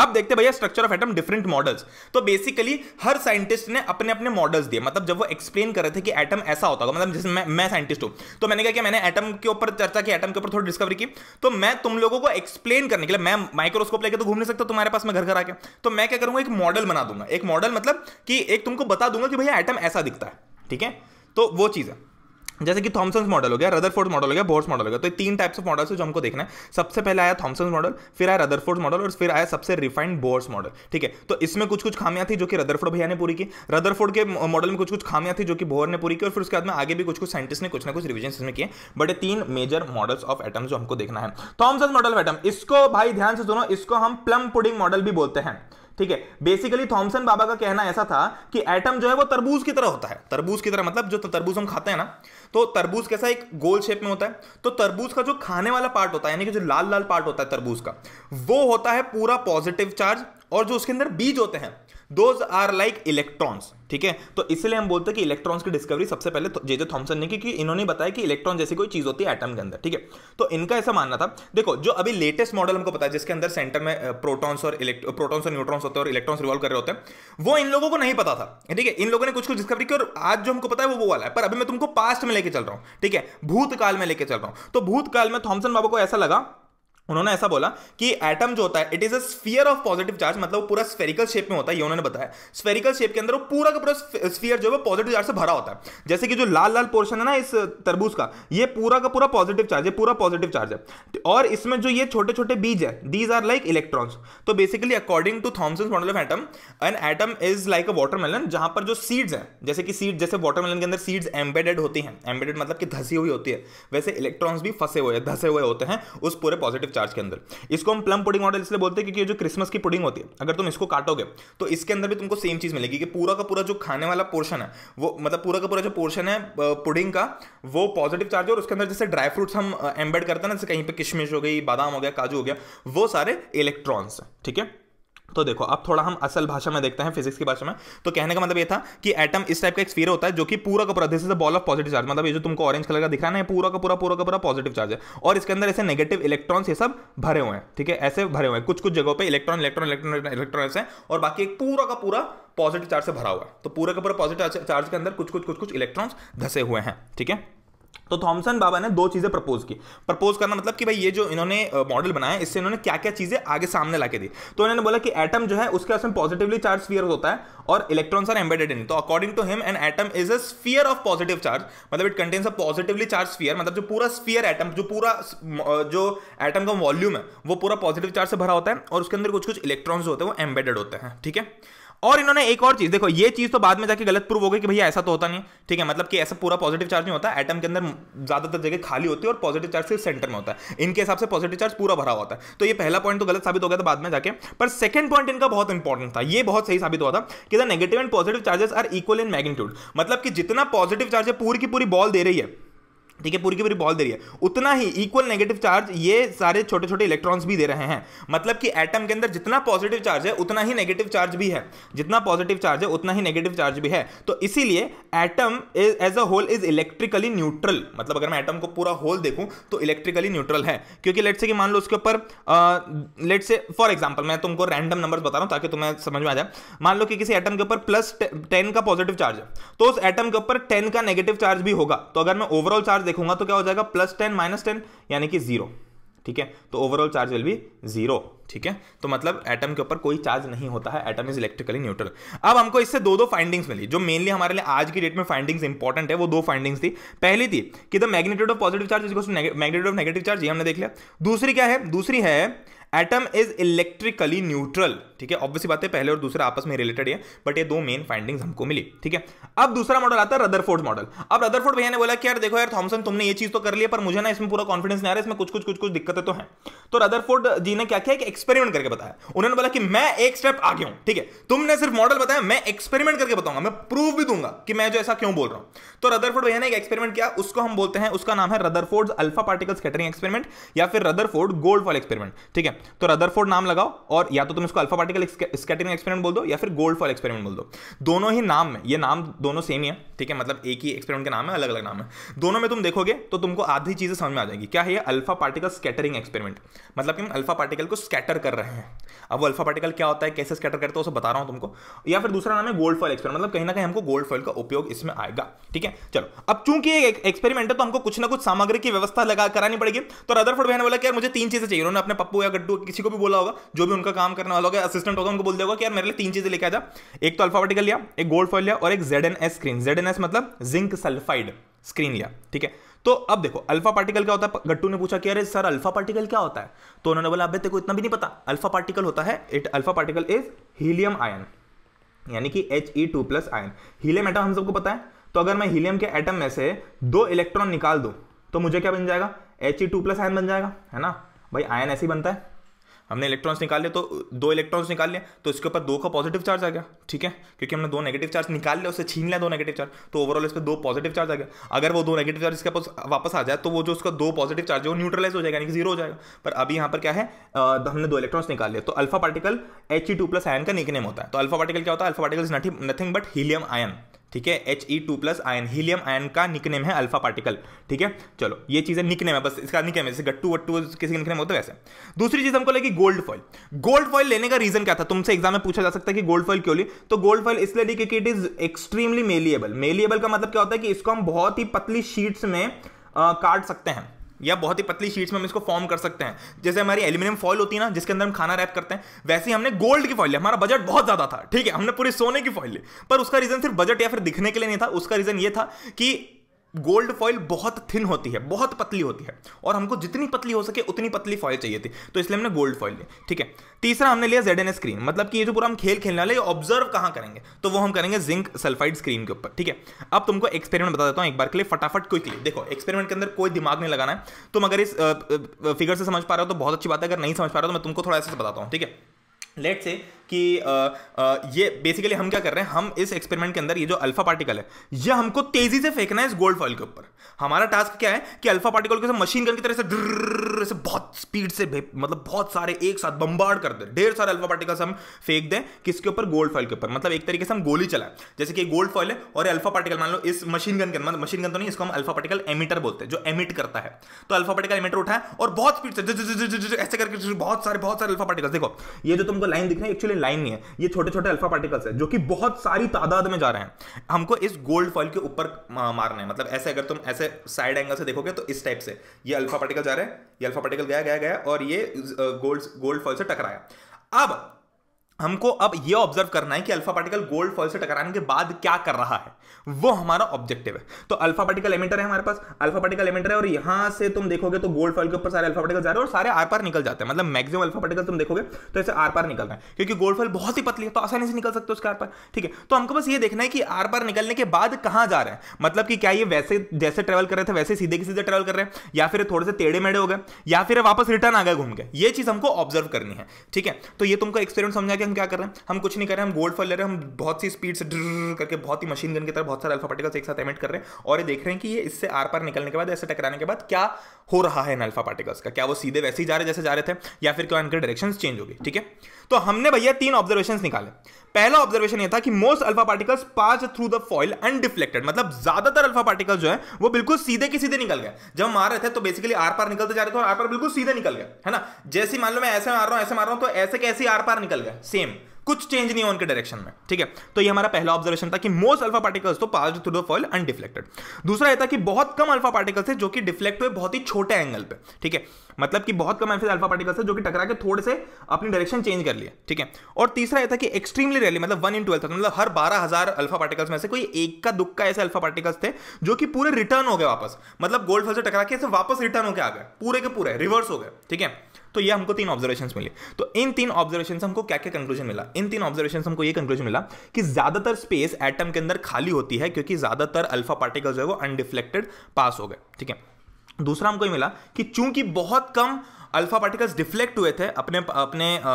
अब देखते भैया structure of atom different models तो बेसिकली हर साइंटिस्ट ने अपने अपने मॉडल्स दिए मतलब जब वो एक्सप्लेन कर रहे थे कि एटम ऐसा होता होगा तो मतलब जैसे मैं मैं साइंटिस्ट हूं तो मैंने कहा कि मैंने एटम के ऊपर चर्चा की एटम के ऊपर थोड़ी डिस्कवरी की तो मैं तुम लोगों को एक्सप्लेन करने के लिए मैं माइक्रोस्कोप लेके तो घूम नहीं सकता तुम्हारे पास मैं घर घर आके तो मैं क्या करूंगा एक मॉडल बना दूंगा एक मॉडल मतलब कि एक तुमको बता दूंगा कि भैया एटम ऐसा दिखता है ठीक है तो वो चीज़ है जैसे कि थॉमसन मॉडल हो गया रदरफोर्ड मॉडल हो गया बोर्स मॉडल हो गया तो तीन टाइप्स ऑफ मॉडल्स है जो हमको देखना है सबसे पहले आया थॉमसन मॉडल फिर आया रदरफोर्ड मॉडल और फिर आया सबसे रिफाइंड बोर्स मॉडल ठीक है तो इसमें कुछ कुछ खामियां थी जो कि रदरफोर्ड भैया ने पूरी की रदरफोर्ड के मॉडल में कुछ कुछ खामियां थी जो कि बोर ने पूरी की और फिर उसके बाद में आगे भी कुछ कुछ साइंटिस्ट ने कुछ ना कुछ रिविजन इसमें किए बट तीन मेजर मॉडल्स ऑफ एटम्स जो हमको देखना है थॉमसन मॉडल ऑफ एटम इसको भाई ध्यान से सुनो इसको हम प्लम पुडिंग मॉडल भी बोलते हैं ठीक है बेसिकली थॉमसन बाबा का कहना ऐसा था कि एटम जो है वो तरबूज की तरह होता है तरबूज की तरह मतलब जो तरबूज हम खाते हैं ना तो तरबूज कैसा एक गोल शेप में होता है तो तरबूज का जो खाने वाला पार्ट होता है यानी कि जो लाल लाल पार्ट होता है तरबूज का वो होता है पूरा पॉजिटिव चार्ज और जो उसके अंदर बीज होते हैं दोज आर लाइक इलेक्ट्रॉन्स ठीक है तो इसलिए हम बोलते हैं कि इलेक्ट्रॉन्स की डिस्कवरी सबसे पहले जे जे थॉमसन ने की कि इन्होंने बताया कि इलेक्ट्रॉन जैसी कोई चीज़ होती है एटम के अंदर ठीक है तो इनका ऐसा मानना था देखो जो अभी लेटेस्ट मॉडल हमको पता है जिसके अंदर सेंटर में प्रोटॉन्स और प्रोटॉन्स और न्यूट्रॉन्स होते हैं और इलेक्ट्रॉन्स रिवॉल्व कर रहे होते हैं वो इन लोगों को नहीं पता था ठीक है इन लोगों ने कुछ कुछ डिस्कवरी की और आज जो हमको पता है वो वो वाला है पर अभी मैं तुमको पास्ट में लेके चल रहा हूं ठीक है भूतकाल में लेके चल रहा हूं तो भूतकाल में थॉमसन बाबा को ऐसा लगा उन्होंने ऐसा बोला कि एटम जो होता है it is a sphere of positive charge मतलब वो पूरा स्फेरिकल शेप में होता है ये उन्होंने बताया स्फेरिकल शेप के अंदर वो पूरा का पूरा स्फीयर जो है वो पॉजिटिव चार्ज से भरा होता है जैसे कि जो लाल लाल पोर्शन है ना इस तरबूज का ये पूरा का पूरा पॉजिटिव चार्ज है पूरा पॉजिटिव चार्ज है और इसमें जो ये छोटे छोटे बीज है दीज आर लाइक इलेक्ट्रॉन्स तो basically according to Thomson model of atom an atom is like a watermelon जहां पर जो सीड्स हैं जैसे कि सीड जैसे वाटरमेलन के अंदर सीड्स एम्बेडेड होती हैं एम्बेडेड मतलब कि धसी हुई होती है वैसे इलेक्ट्रॉन्स भी फंसे हुए धसे हुए होते हैं उस पूरे पॉजिटिव चार्ज के अंदर इसको हम प्लम पुडिंग मॉडल इसलिए बोलते हैं क्योंकि जो क्रिसमस की पुडिंग होती है अगर तुम इसको काटोगे तो इसके अंदर भी तुमको सेम चीज़ मिलेगी कि पूरा का पूरा जो खाने वाला पोर्शन है वो मतलब पूरा का पूरा जो पोर्शन है पुडिंग का वो पॉजिटिव चार्ज है और उसके अंदर जैसे ड्राई फ्रूट्स हम एम्बेड करते हैं ना जैसे कहीं पर किशमिश हो गई बादाम हो गया काजू हो गया वो सारे इलेक्ट्रॉन्स ठीक है तो देखो अब थोड़ा हम असल भाषा में देखते हैं फिजिक्स की भाषा में तो कहने का मतलब ये था कि एटम इस टाइप का एक स्फीयर होता है जो कि पूरा का पूरा this ball of positive charge मतलब ये जो तुमको ऑरेंज कलर का दिख रहा है ना पूरा का पूरा पूरा का पूरा पॉजिटिव चार्ज है और इसके अंदर ऐसे नेगेटिव इलेक्ट्रॉन्स ये सब भरे हुए हैं ठीक है ऐसे भरे हुए हैं कुछ कुछ जगहों पर इलेक्ट्रॉन इलेक्ट्रॉन इलेक्ट्रॉन इलेक्ट्रॉन ऐसे और बाकी एक पूरा का पूरा पॉजिटिव चार्ज से भरा हुआ है तो पूरा का पूरा पॉजिटिव चार्ज के अंदर कुछ कुछ कुछ कुछ इलेक्ट्रॉन्स धसे हुए हैं ठीक है तो थॉमसन बाबा ने दो चीज़ें प्रपोज की प्रपोज करना मतलब कि भाई ये जो इन्होंने मॉडल बनाया इससे इन्होंने क्या क्या चीज़ें आगे सामने ला दी तो इन्होंने बोला कि एटम जो है उसके उसमें पॉजिटिवली चार्ज स्फीयर होता है और इलेक्ट्रॉन्स आर एम्बेडेड इन तो according to him an atom is a sphere of positive charge मतलब it contains a positively charge sphere मतलब जो पूरा स्फीयर एटम जो पूरा जो एटम का वॉल्यूम है वो पूरा पॉजिटिव चार्ज से भरा होता है और उसके अंदर कुछ कुछ इलेक्ट्रॉन्स होते हैं वो एम्बेडेड होते हैं ठीक है और इन्होंने एक और चीज देखो ये चीज तो बाद में जाके गलत प्रूव हो गई कि भैया ऐसा तो होता नहीं ठीक है मतलब कि ऐसा पूरा पॉजिटिव चार्ज नहीं होता एटम के अंदर ज्यादातर जगह खाली होती है और पॉजिटिव चार्ज सिर्फ सेंटर में होता है इनके हिसाब से पॉजिटिव चार्ज पूरा भरा होता है तो ये पहला पॉइंट तो गलत साबित हो गया था बाद में जाके पर सेकंड पॉइंट इनका बहुत इंपॉर्टेंट था ये बहुत सही साबित हुआ था कि the negative and positive charges are equal in magnitude मतलब कि जितना पॉजिटिव चार्ज है पूरी की पूरी बॉल दे रही है ठीक है पूरी की पूरी बॉल दे रही है उतना ही इक्वल नेगेटिव चार्ज ये सारे छोटे छोटे इलेक्ट्रॉन्स भी दे रहे हैं मतलब कि एटम के अंदर जितना पॉजिटिव चार्ज है उतना ही नेगेटिव चार्ज भी है जितना पॉजिटिव चार्ज है उतना ही नेगेटिव चार्ज भी है तो इसीलिए atom as a whole is electrically neutral मतलब अगर मैं एटम को पूरा होल देखूं तो इलेक्ट्रिकली न्यूट्रल है क्योंकि लेट से कि मान लो उसके ऊपर लेट से फॉर एग्जाम्पल मैं तुमको रैंडम नंबर बता रहा हूँ ताकि तुम्हें समझ में आ जाए मान लो कि किसी एटम के ऊपर प्लस टेन का पॉजिटिव चार्ज है तो उस एटम के ऊपर टेन का नेगेटिव चार्ज भी होगा तो अगर मैं ओवरऑल चार्ज देखूंगा तो क्या हो जाएगा प्लस टेन माइनस टेन यानी कि जीरो ठीक है तो ओवरऑल चार्ज विल भी जीरो ठीक है तो मतलब एटम के ऊपर कोई चार्ज नहीं होता है एटम इज इलेक्ट्रिकली न्यूट्रल अब हमको इससे दो दो फाइंडिंग्स मिली जो मेनली हमारे लिए आज की डेट में फाइंडिंग्स इंपॉर्टेंट है वो दो फाइंडिंग्स थी पहली थी कि the magnitude of positive charge is magnitude of negative charge ये हमने देख लिया दूसरी क्या है दूसरी है एटम इज इलेक्ट्रिकली न्यूट्रल ठीक है ऑब्वियसली बात है पहले और दूसरा आपस में रिलेटेड है बट ये दो मेन फाइंडिंग्स हमको मिली ठीक है अब दूसरा मॉडल आता है रदरफोर्ड मॉडल अब रदरफोर्ड भैया ने बोला कि यार देखो यार थॉमसन तुमने ये चीज तो कर लिया पर मुझे ना इसमें पूरा कॉन्फिडेंस नहीं आ रहा है इसमें कुछ कुछ कुछ कुछ दिक्कतें तो हैं तो रदरफोर्ड जी ने क्या किया कि एक्सपेरिमेंट करके बताया उन्होंने बोला कि मैं एक स्टेप आगे हूं ठीक है तुमने सिर्फ मॉडल बताया मैं एक्सपेरिमेंट करके बताऊंगा मैं प्रूफ भी दूंगा कि मैं जो ऐसा क्यों बोल रहा हूं तो रदरफोर्ड भैया ने एक एक्सपेरिमेंट किया उसको हम बोलते हैं उसका नाम है Rutherford alpha particle scattering experiment या फिर रदरफोर्ड गोल्ड फॉल एक्सपेरिमेंट ठीक है तो रदरफोर्ड नाम लगाओ और या तो तुम इसको अल्फा पार्टिकल स्कैटरिंग एक्सपेरिमेंट बोल दो या फिर गोल्ड फॉल एक्सपेरिमेंट बोल दो दोनों ही नाम में ये नाम दोनों सेम ही है ठीक है मतलब एक ही एक्सपेरिमेंट के नाम है अलग अलग नाम है दोनों में तुम देखोगे तो तुमको आधी चीज़ें समझ में आ जाएंगी क्या है ये अल्फा पार्टिकल स्कैटरिंग एक्सपेरिमेंट मतलब कि हम अल्फा पार्टिकल को स्कैटर कर रहे हैं अब वो अल्फा पार्टिकल क्या होता है कैसे स्कैटर करते हो उसे बता रहा हूँ तुमको या फिर दूसरा नाम है गोल्ड फॉल एक्सपेरिमेंट मतलब कहीं ना कहीं हमको गोल्ड फॉल का उपयोग इसमें आएगा ठीक है चलो अब चूंकि एक एक्सपेरिमेंट है तो हमको कुछ ना कुछ सामग्री की व्यवस्था लगा करानी पड़ेगी तो रदरफोर्ड बहन बोला कि यार मुझे तीन चीज़ें चाहिए उन्होंने अपने पप्पू या गड्डू को किसी को भी बोला होगा जो भी उनका काम करने वाला होगा असिस्टेंट होगा उनको बोल दिया कि यार मेरे लिए तीन चीजें लेके आ जा एक तो अल्फावर्टिकल लिया एक गोल्ड फॉल लिया और एक Z N S screen Z N S मतलब जिंक सल्फाइड स्क्रीन लिया ठीक है तो अब देखो अल्फा पार्टिकल क्या होता है गट्टू ने पूछा कि अरे सर अल्फा पार्टिकल क्या होता है तो उन्होंने बोला अबे तेको इतना भी नहीं पता अल्फा पार्टिकल होता है it alpha particle is helium ion यानी कि H E two plus ion helium atom हम सबको पता है तो अगर मैं हीलियम के एटम में से दो इलेक्ट्रॉन निकाल दूं तो मुझे क्या बन जाएगा H E two plus ion बन जाएगा है ना भाई आयन ऐसे ही बनता है हमने इलेक्ट्रॉन्स निकाले तो दो इलेक्ट्रॉन्स निकाल लिया तो इसके ऊपर दो का पॉजिटिव चार्ज आ गया ठीक है क्योंकि हमने दो नेगेटिव चार्ज निकाल लिया उससे छीन लिया दो नेगेटिव चार्ज तो ओवरऑल इस पर दो पॉजिटिव चार्ज आ गया अगर वो दो नेगेटिव चार्ज इसके पास वापस आ जाए तो वो जो उसका दो पॉजिटिव चार्ज है वो न्यूट्रलाइज हो जाएगा यानी कि जीरो हो जाएगा पर अभी यहाँ पर क्या है आ, हमने दो इलेक्ट्रॉन्स निकाल लिया तो alpha particle H E two plus ion का निकनेम होता है तो अल्फा पार्टिकल क्या होता है alpha particle is nothing but helium ion ठीक है H E two plus ion helium ion का निकनेम है अल्फा पार्टिकल ठीक है चलो ये चीज़ें निकनेम है बस इसका निकनेम है जैसे गट्टू वट्टू किसी निकनेम होता है वैसे दूसरी चीज़ हमको लगी गोल्ड फॉइल गोल्ड फॉइल लेने का रीजन क्या था तुमसे एग्जाम में पूछा जा सकता है कि गोल्ड फॉइल क्यों ली तो गोल्ड फॉइल इसलिए ली क्योंकि it is extremely malleable malleable का मतलब क्या होता है कि इसको हम बहुत ही पतली शीट्स में काट सकते हैं या बहुत ही पतली शीट्स में हम इसको फॉर्म कर सकते हैं जैसे हमारी एल्यूमिनियम फॉइल होती है ना जिसके अंदर हम खाना रैप करते हैं वैसे ही हमने गोल्ड की फॉइल ली हमारा बजट बहुत ज़्यादा था ठीक है हमने पूरी सोने की फॉइल ली पर उसका रीज़न सिर्फ बजट या फिर दिखने के लिए नहीं था उसका रीज़न ये था कि गोल्ड फॉइल बहुत थिन होती है बहुत पतली होती है और हमको जितनी पतली हो सके उतनी पतली फॉइल चाहिए थी तो इसलिए हमने गोल्ड फॉइल ली ठीक है तीसरा हमने लिया जेड एन स्क्रीन मतलब कि ये जो पूरा हम खेल खेलने वाले ऑब्जर्व कहाँ करेंगे तो वो हम करेंगे जिंक सल्फाइड स्क्रीन के ऊपर ठीक है अब तुमको एक्सपेरिमेंट बता देता हूँ एक बार के लिए फटाफट क्विकली देखो एक्सपेरिमेंट के अंदर कोई दिमाग नहीं लगाना है तुम अगर इस फिगर से समझ पा रहे हो तो बहुत अच्छी बात है अगर नहीं समझ पा रहे हो तो मैं तुमको थोड़ा ऐसे बताता हूँ ठीक है लेट से कि ये बेसिकली हम क्या कर रहे हैं हम इस एक्सपेरिमेंट के अंदर ये जो अल्फा पार्टिकल है ये हमको तेजी से फेंकना है इस गोल्ड फॉइल के ऊपर हमारा टास्क क्या है कि अल्फा पार्टिकल को मशीन गन की तरह से से बहुत स्पीड से मतलब बहुत सारे एक साथ बम्बार्ड कर दे ढेर सारे अल्फा पार्टिकल्स हम फेंक दें किसके ऊपर गोल्ड फॉइल के ऊपर मतलब एक तरीके से हम गोली चलाए जैसे कि गोल्ड फॉइल है और अल्फा पार्टिकल मान लो इस मशीन गन के मतलब मशीन गन तो नहीं इसको हम अल्फा पार्टिकल एमिटर बोलते हैं जो एमिट करता है तो अल्फा पार्टिकल एमिटर उठाए और बहुत स्पीड से ऐसे करके बहुत सारे बहुत सारे अल्फा पार्टिकल्स देखो ये जो तुमको लाइन दिख रहा है एक्चुअली लाइन नहीं है ये छोटे छोटे अल्फा पार्टिकल्स है जो कि बहुत सारी तादाद में जा रहे हैं हमको इस गोल्ड फॉइल के ऊपर मारना है मतलब ऐसे अगर तुम ऐसे साइड एंगल से देखोगे तो इस टाइप से ये अल्फा पार्टिकल जा रहे हैं ये अल्फा पार्टिकल गया गया गया और ये गोल्ड गोल्ड फॉइल से टकराया अब हमको अब ये ऑब्जर्व करना है कि अल्फा पार्टिकल गोल्ड फॉइल से टकराने के बाद क्या कर रहा है वो हमारा ऑब्जेक्टिव है तो अल्फा पार्टिकल एमिटर है हमारे पास अल्फा पार्टिकल एमिटर है और यहाँ से तुम देखोगे तो गोल्ड फॉल के ऊपर सारे अल्फा पार्टिकल जा रहे हैं और सारे आर पार निकल जाते हैं मतलब मैक्सिमम अल्फा पार्टिकल तुम देखोगे तो ऐसे आर पार निकल रहे हैं क्योंकि गोल्ड फॉल बहुत ही पतली है तो आसानी से निकल सकते हो उसके आर पार ठीक है तो हमको बस ये देखना है कि आर पार निकलने के बाद कहां जा रहे हैं मतलब कि क्या ये वैसे जैसे ट्रेवल कर रहे थे वैसे सीधे सीधे ट्रेवल कर रहे हैं या फिर थोड़े से टेढ़े मेढ़े हो गए या फिर वापस रिटर्न आ गए घूम के ये चीज़ हमको ऑब्जर्व करनी है ठीक है तो ये तुमको एक्सपेरिमेंट समझा कि हम क्या कर रहे हैं हम कुछ नहीं कर रहे हैं हम गोल्ड फॉल ले रहे हैं हम बहुत सी स्पीड से करके बहुत ही मशीन गन की तरफ बहुत सारे अल्फा पार्टिकल्स एक साथ एमिट कर रहे हैं और ये देख रहे हैं कि ये इससे आर पार निकलने के बाद ऐसे टकराने के बाद क्या हो रहा है इन अल्फा पार्टिकल्स का क्या वो सीधे वैसे ही जा रहे जैसे जा रहे थे या फिर क्या इनके डायरेक्शन चेंज हो गई ठीक है तो हमने भैया तीन ऑब्जर्वेशन निकाले पहला ऑब्जर्वेशन ये था कि most alpha particles pass through the foil undeflected मतलब ज्यादातर अल्फा पार्टिकल्स जो है वो बिल्कुल सीधे के सीधे निकल गए जब हम मार रहे थे तो बेसिकली आर पार निकलते जा रहे थे और आर पार बिल्कुल सीधे निकल गए है ना जैसे मान लो मैं ऐसे मार रहा हूं ऐसे मार रहा हूं तो ऐसे कैसे आर पार निकल गए सेम कुछ चेंज नहीं हो उनके डायरेक्शन में ठीक है तो ये हमारा पहला ऑब्जर्वेशन था कि मोस्ट अल्फा पार्टिकल्स तो pass through the foil undeflected दूसरा यह था कि बहुत कम अल्फा पार्टिकल्स है जो कि डिफ्लेक्ट हुए बहुत ही छोटे एंगल पे ठीक है मतलब कि बहुत कम ऐसे अल्फा पार्टिकल्स है जो कि टकरा के थोड़े से अपनी डायरेक्शन चेंज कर लिए ठीक है और तीसरा यह था कि एक्सट्रीमली रेली मतलब वन इन ट्वेल्थ मतलब हर बारह हजार अल्फा पार्टिकल्स में से कोई एक का दुख का ऐसे अल्फा पार्टिकल्स थे जो कि पूरे रिटर्न हो गए वापस मतलब गोल्ड फल से टकरा के ऐसे वापस रिटर्न होकर आ गए पूरे के पूरे रिवर्स हो गए ठीक है तो ये हमको तीन ऑब्जर्वेशन मिले तो इन तीन ऑब्जर्वेशन से हमको क्या क्या कंक्लूजन मिला इन तीन ऑब्जर्वेशन से हमको ये कंक्लूजन मिला कि ज़्यादातर स्पेस एटम के अंदर खाली होती है क्योंकि ज़्यादातर अल्फा पार्टिकल जो है वो अनडिफ्लेक्टेड पास हो गए ठीक है दूसरा हमको ये मिला कि चूंकि बहुत कम अल्फा पार्टिकल्स डिफ्लेक्ट हुए थे अपने अपने आ,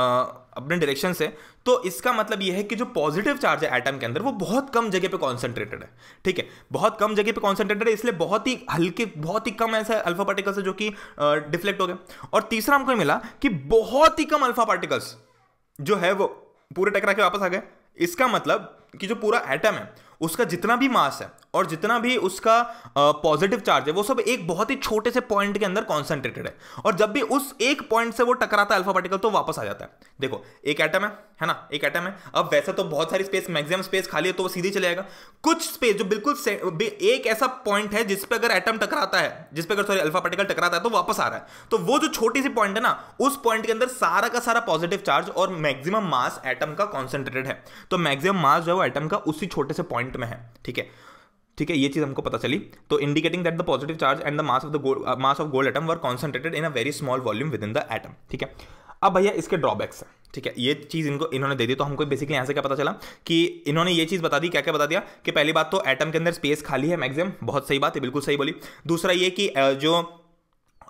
अपने डायरेक्शन से तो इसका मतलब यह है कि जो पॉजिटिव चार्ज है एटम के अंदर वो बहुत कम जगह पे कॉन्सेंट्रेटेड है ठीक है बहुत कम जगह पे कॉन्सेंट्रेटेड है इसलिए बहुत ही हल्के बहुत ही कम ऐसे अल्फा पार्टिकल्स है जो कि डिफ्लेक्ट हो गए और तीसरा हमको मिला कि बहुत ही कम अल्फा पार्टिकल्स जो है वो पूरे टकरा के वापस आ गए इसका मतलब कि जो पूरा एटम है उसका जितना भी मास है और जितना भी उसका पॉजिटिव चार्ज है वो सब एक बहुत ही छोटे से पॉइंट के अंदर कॉन्सेंट्रेटेड है और जब भी उस एक पॉइंट से वो टकराता है अल्फा पार्टिकल तो वापस आ जाता है देखो एक एटम है है ना एक एटम है अब वैसे तो बहुत सारी स्पेस मैक्सिमम स्पेस खाली है तो वो सीधी चले जाएगा कुछ स्पेस जो बिल्कुल एक ऐसा पॉइंट है जिसपे अगर एटम टकराता है जिसपे अगर सॉरी अल्फा पार्टिकल टकराता है तो वापस आ रहा है तो वो जो छोटी सी पॉइंट है ना उस पॉइंट के अंदर सारा का सारा पॉजिटिव चार्ज और मैक्सिमम मास एटम का कॉन्सेंट्रेटेड है तो मैक्सिमम मास जो है वो एटम का उसी छोटे से पॉइंट में है ठीक है ठीक है ये चीज़ हमको पता चली तो indicating that the positive charge and the mass of the mass of gold atom were concentrated in a very small volume within the atom ठीक है अब भैया इसके ड्रॉबैक्स हैं ठीक है ये चीज़ इनको इन्होंने दे दी तो हमको बेसिकली यहाँ से क्या पता चला कि इन्होंने ये चीज़ बता दी क्या क्या बता दिया कि पहली बात तो एटम के अंदर स्पेस खाली है मैक्सिमम बहुत सही बात है बिल्कुल सही बोली दूसरा ये कि uh, जो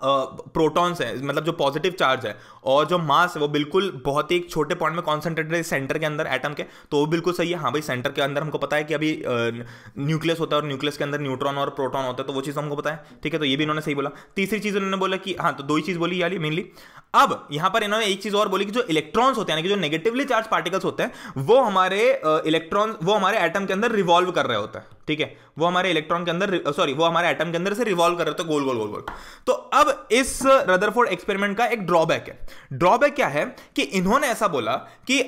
प्रोटॉन्स है मतलब जो पॉजिटिव चार्ज है और जो मास है वो बिल्कुल बहुत ही छोटे पॉइंट में कॉन्सेंट्रेटेड है सेंटर के अंदर एटम के तो वो बिल्कुल सही है हाँ भाई सेंटर के अंदर हमको पता है कि अभी न्यूक्लियस होता है और न्यूक्लियस के अंदर न्यूट्रॉन और प्रोटॉन होता है तो वो चीज़ हमको पता है ठीक है तो ये भी इन्होंने सही बोला तीसरी चीज़ उन्होंने बोला कि हाँ तो दो ही चीज़ बोली याली मेनली अब यहां पर इन्होंने एक चीज और बोली कि जो इलेक्ट्रॉन्स होते हैं कि जो नेगेटिवली चार्ज पार्टिकल्स होते हैं वो हमारे इलेक्ट्रॉन वो हमारे एटम के अंदर रिवॉल्व कर रहे होते हैं ठीक है वो हमारे इलेक्ट्रॉन के अंदर सॉरी वो हमारे एटम के अंदर से रिवॉल्व कर रहे होते हैं गोल गोल गोल गोल तो अब इस रदरफोर्ड एक्सपेरिमेंट का एक ड्रॉबैक है ड्रॉबैक क्या है कि इन्होंने ऐसा बोला कि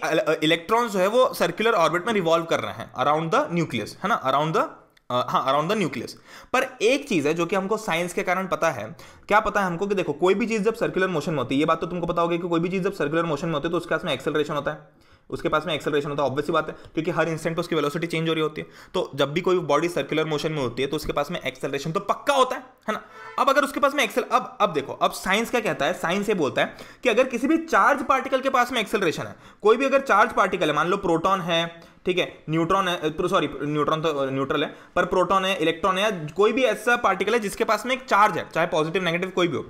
इलेक्ट्रॉन जो है वो सर्कुलर ऑर्बिट में रिवॉल्व कर रहे हैं अराउंड द न्यूक्लियस है ना अराउंड द हाँ अराउंड द न्यूक्लियस पर एक चीज़ है जो कि हमको साइंस के कारण पता है क्या पता है हमको कि देखो कोई भी चीज़ जब सर्कुलर मोशन में होती है ये बात तो तुमको पता होगी कि कोई भी चीज़ जब सर्कुलर मोशन में होती है तो उसके पास में एक्सेलरेशन होता है उसके पास में एक्सेलरेशन होता है ऑब्वियसली बात है क्योंकि हर इंस्टेंट पर उसकी वेलोसिटी चेंज हो रही होती है तो जब भी कोई बॉडी सर्कुलर मोशन में होती है तो उसके पास में एक्सेलरेशन तो पक्का होता है है ना अब अगर उसके पास में एक्सेल अब अब देखो अब साइंस क्या कहता है साइंस ये बोलता है कि अगर किसी भी चार्ज पार्टिकल के पास में एक्सेलरेशन है कोई भी अगर चार्ज पार्टिकल है मान लो प्रोटोन है ठीक है न्यूट्रॉन है सॉरी तो न्यूट्रॉन तो न्यूट्रल है पर प्रोटॉन है इलेक्ट्रॉन है कोई भी ऐसा पार्टिकल है जिसके पास में एक चार्ज है चाहे पॉजिटिव नेगेटिव कोई भी हो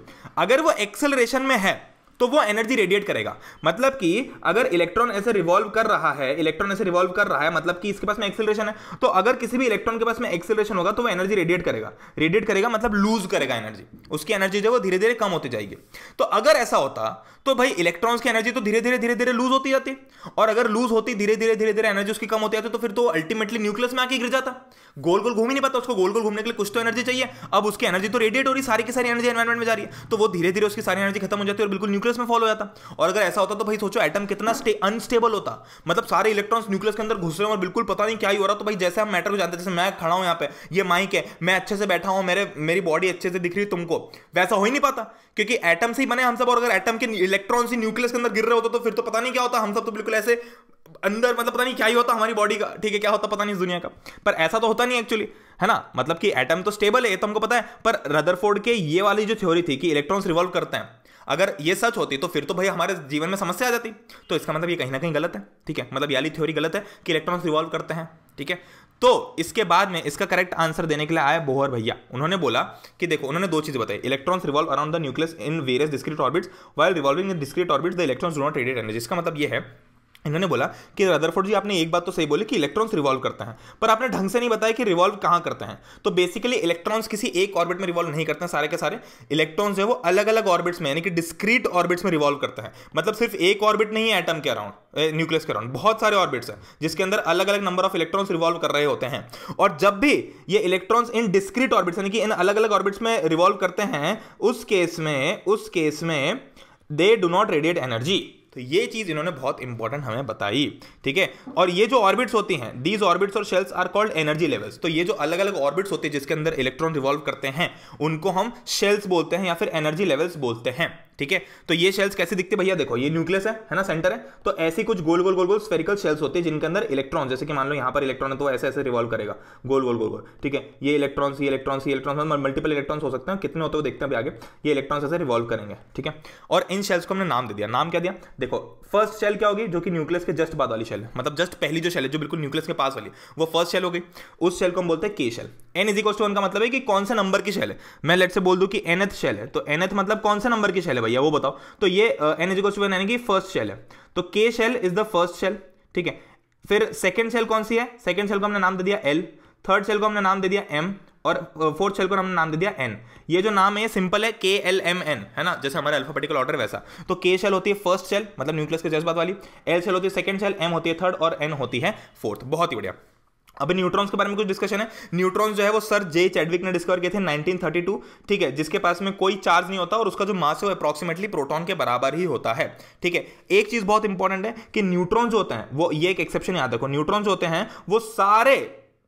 अगर वो एक्सेलरेशन में है तो वो एनर्जी रेडिएट करेगा मतलब कि अगर इलेक्ट्रॉन ऐसे रिवॉल्व कर रहा है इलेक्ट्रॉन ऐसे रिवॉल्व कर रहा है मतलब कि इसके पास में एक्सेलरेशन है तो अगर किसी भी इलेक्ट्रॉन के पास में एक्सेलरेशन होगा तो वो एनर्जी रेडिएट करेगा रेडिएट करेगा मतलब लूज करेगा एनर्जी उसकी एनर्जी जो वो धीरे धीरे कम होती जाएगी तो अगर ऐसा होता तो भाई इलेक्ट्रॉन्स की एनर्जी तो धीरे धीरे धीरे धीरे लूज होती जाती और अगर लूज होती धीरे धीरे धीरे धीरे एनर्जी उसकी कम होती जाती तो फिर तो अल्टीमेटली न्यूक्लियस में आके गिर जाता गोल गोल घूम ही नहीं पाता उसको गोल गोल घूमने के लिए कुछ तो एनर्जी चाहिए अब उसकी एनर्जी तो रेडिएट हो रही सारी की सारी एनर्जी एनवायरमेंट में जा रही है तो वो धीरे धीरे उसकी सारी एनर्जी खत्म हो जाती है और बिल्कुल न्यूक्लियस में फॉल हो जाता और अगर ऐसा होता तो भाई सोचो एटम कितना अनस्टेबल होता मतलब सारे इलेक्ट्रॉन्स न्यूक्लियस के अंदर घुस रहे हैं और बिल्कुल पता नहीं क्या ही हो रहा तो भाई जैसे हम मैटर को जानते जैसे मैं खड़ा हूं यहाँ पे ये माइक है मैं अच्छे से बैठा हूं मेरे मेरी बॉडी अच्छे से दिख रही तुमको वैसा हो ही नहीं पाता क्योंकि एटम से ही बने हम सब और अगर एटम के इलेक्ट्रॉन से न्यूक्लियस के अंदर गिर रहे होते तो फिर तो पता नहीं क्या होता हम सब तो बिल्कुल ऐसे अंदर मतलब पता नहीं क्या ही होता हमारी बॉडी का ठीक है क्या होता पता नहीं इस दुनिया का पर ऐसा तो होता नहीं एक्चुअली है ना मतलब कि एटम तो स्टेबल है ये तो हमको पता है पर रदरफोर्ड के ये वाली जो थ्योरी थी कि इलेक्ट्रॉन्स रिवॉल्व करते हैं अगर ये सच होती तो फिर तो भाई हमारे जीवन में समस्या आ जाती तो इसका मतलब ये कहीं ना कहीं गलत है ठीक है मतलब याली थ्योरी गलत है कि इलेक्ट्रॉन्स रिवॉल्व करते हैं ठीक है तो इसके बाद में इसका करेक्ट आंसर देने के लिए आया बोहर भैया उन्होंने बोला कि देखो उन्होंने दो चीज़ बताई electrons revolve around the nucleus in various discrete orbits while revolving in discrete orbits the electrons do not radiate energy इसका मतलब यह है इन्होंने बोला कि रदरफोर्ड जी आपने एक बात तो सही बोली कि इलेक्ट्रॉन्स रिवॉल्व करते हैं पर आपने ढंग से नहीं बताया कि रिवॉल्व कहाँ करते हैं तो बेसिकली इलेक्ट्रॉन्स किसी एक ऑर्बिट में रिवॉल्व नहीं करते हैं सारे के सारे इलेक्ट्रॉन्स है वो अलग अलग ऑर्बिट्स में यानी कि डिस्क्रीट ऑर्बिट्स में रिवॉल्व करते हैं मतलब सिर्फ एक ऑर्बिट नहीं है एटम के अराउंड न्यूक्लियस के अराउंड बहुत सारे ऑर्बिट्स हैं जिसके अंदर अलग अलग नंबर ऑफ इलेक्ट्रॉन्स रिवॉल्व कर रहे होते हैं और जब भी ये इलेक्ट्रॉन्स इन डिस्क्रीट ऑर्बिट्स यानी कि इन अलग अलग ऑर्बिट्स में रिवॉल्व करते हैं उस केस में उस केस में they do not radiate energy तो ये चीज़ इन्होंने बहुत इंपॉर्टेंट हमें बताई ठीक है और ये जो ऑर्बिट्स होती हैं दीज ऑर्बिट्स और shells are called energy levels तो ये जो अलग अलग ऑर्बिट्स होते हैं जिसके अंदर इलेक्ट्रॉन रिवॉल्व करते हैं उनको हम शेल्स बोलते हैं या फिर एनर्जी लेवल्स बोलते हैं ठीक है तो ये शेल्स कैसे दिखते भैया देखो ये न्यूक्लियस है है ना सेंटर है तो ऐसी कुछ गोल गोल गोल गोल स्फेरिकल शेल्स होते हैं जिनके अंदर इलेक्ट्रॉन जैसे कि मान लो यहाँ पर इलेक्ट्रॉन तो ऐसे ऐसे रिवॉल्व करेगा गोल गोल गोल गोल ठीक है ये इलेक्ट्रॉन ये इलेक्ट्रॉन्स ये इलेक्ट्रॉन्स मल्टीपल इलेक्ट्रॉन हो सकते हैं कितने होते हैं देखते हैं आगे ये इलेक्ट्रॉन ऐसे रिवॉल्व करेंगे ठीक है और इन शेल्स को हमने नाम दे दिया नाम क्या दिया देखो फर्स्ट शेल क्या होगी जो कि न्यूक्लियस के जस्ट बाद वाली शेल है मतलब जस्ट पहली जो शेल है जो बिल्कुल न्यूक्लियस के पास वाली वो फर्स्ट शेल होगी उस शेल को हम बोलते हैं K shell n is equal to one का मतलब है कि कौन सा नंबर की शेल है मैं लेट से बोल दूं कि एनथ शेल है तो एनथ मतलब कौन सा नंबर की शेल है भैया वो बताओ तो ये n is equal to one यानी कि फर्स्ट शेल है तो K shell is the first shell ठीक है फिर सेकेंड शेल कौन सी है सेकेंड शेल को हमने नाम दे दिया एल थर्ड शेल को हमने नाम दे दिया एम और फोर्थ शेल को हमने नाम दे दिया एन ये जो नाम है सिंपल है के एल एम एन है ना जैसे हमारे अल्फाबेटिकल ऑर्डर वैसा तो के शेल होती है फर्स्ट सेल मतलब न्यूक्लियस के जज्बात वाली एल सेल होती है सेकंड सेल एम होती है थर्ड और एन होती है फोर्थ बहुत ही बढ़िया अभी न्यूट्रॉन्स के बारे में कुछ डिस्कशन है न्यूट्रॉन्स जो है वो सर जे चैडविक ने डिस्कवर किए थे 1932 ठीक है जिसके पास में कोई चार्ज नहीं होता और उसका जो मास है वो अप्रॉक्सीमेटली प्रोटॉन के बराबर ही होता है ठीक है एक चीज बहुत इंपॉर्टेंट है कि न्यूट्रॉन्स होते हैं वो ये एक एक्सेप्शन याद रखो न्यूट्रॉन्स होते हैं वो सारे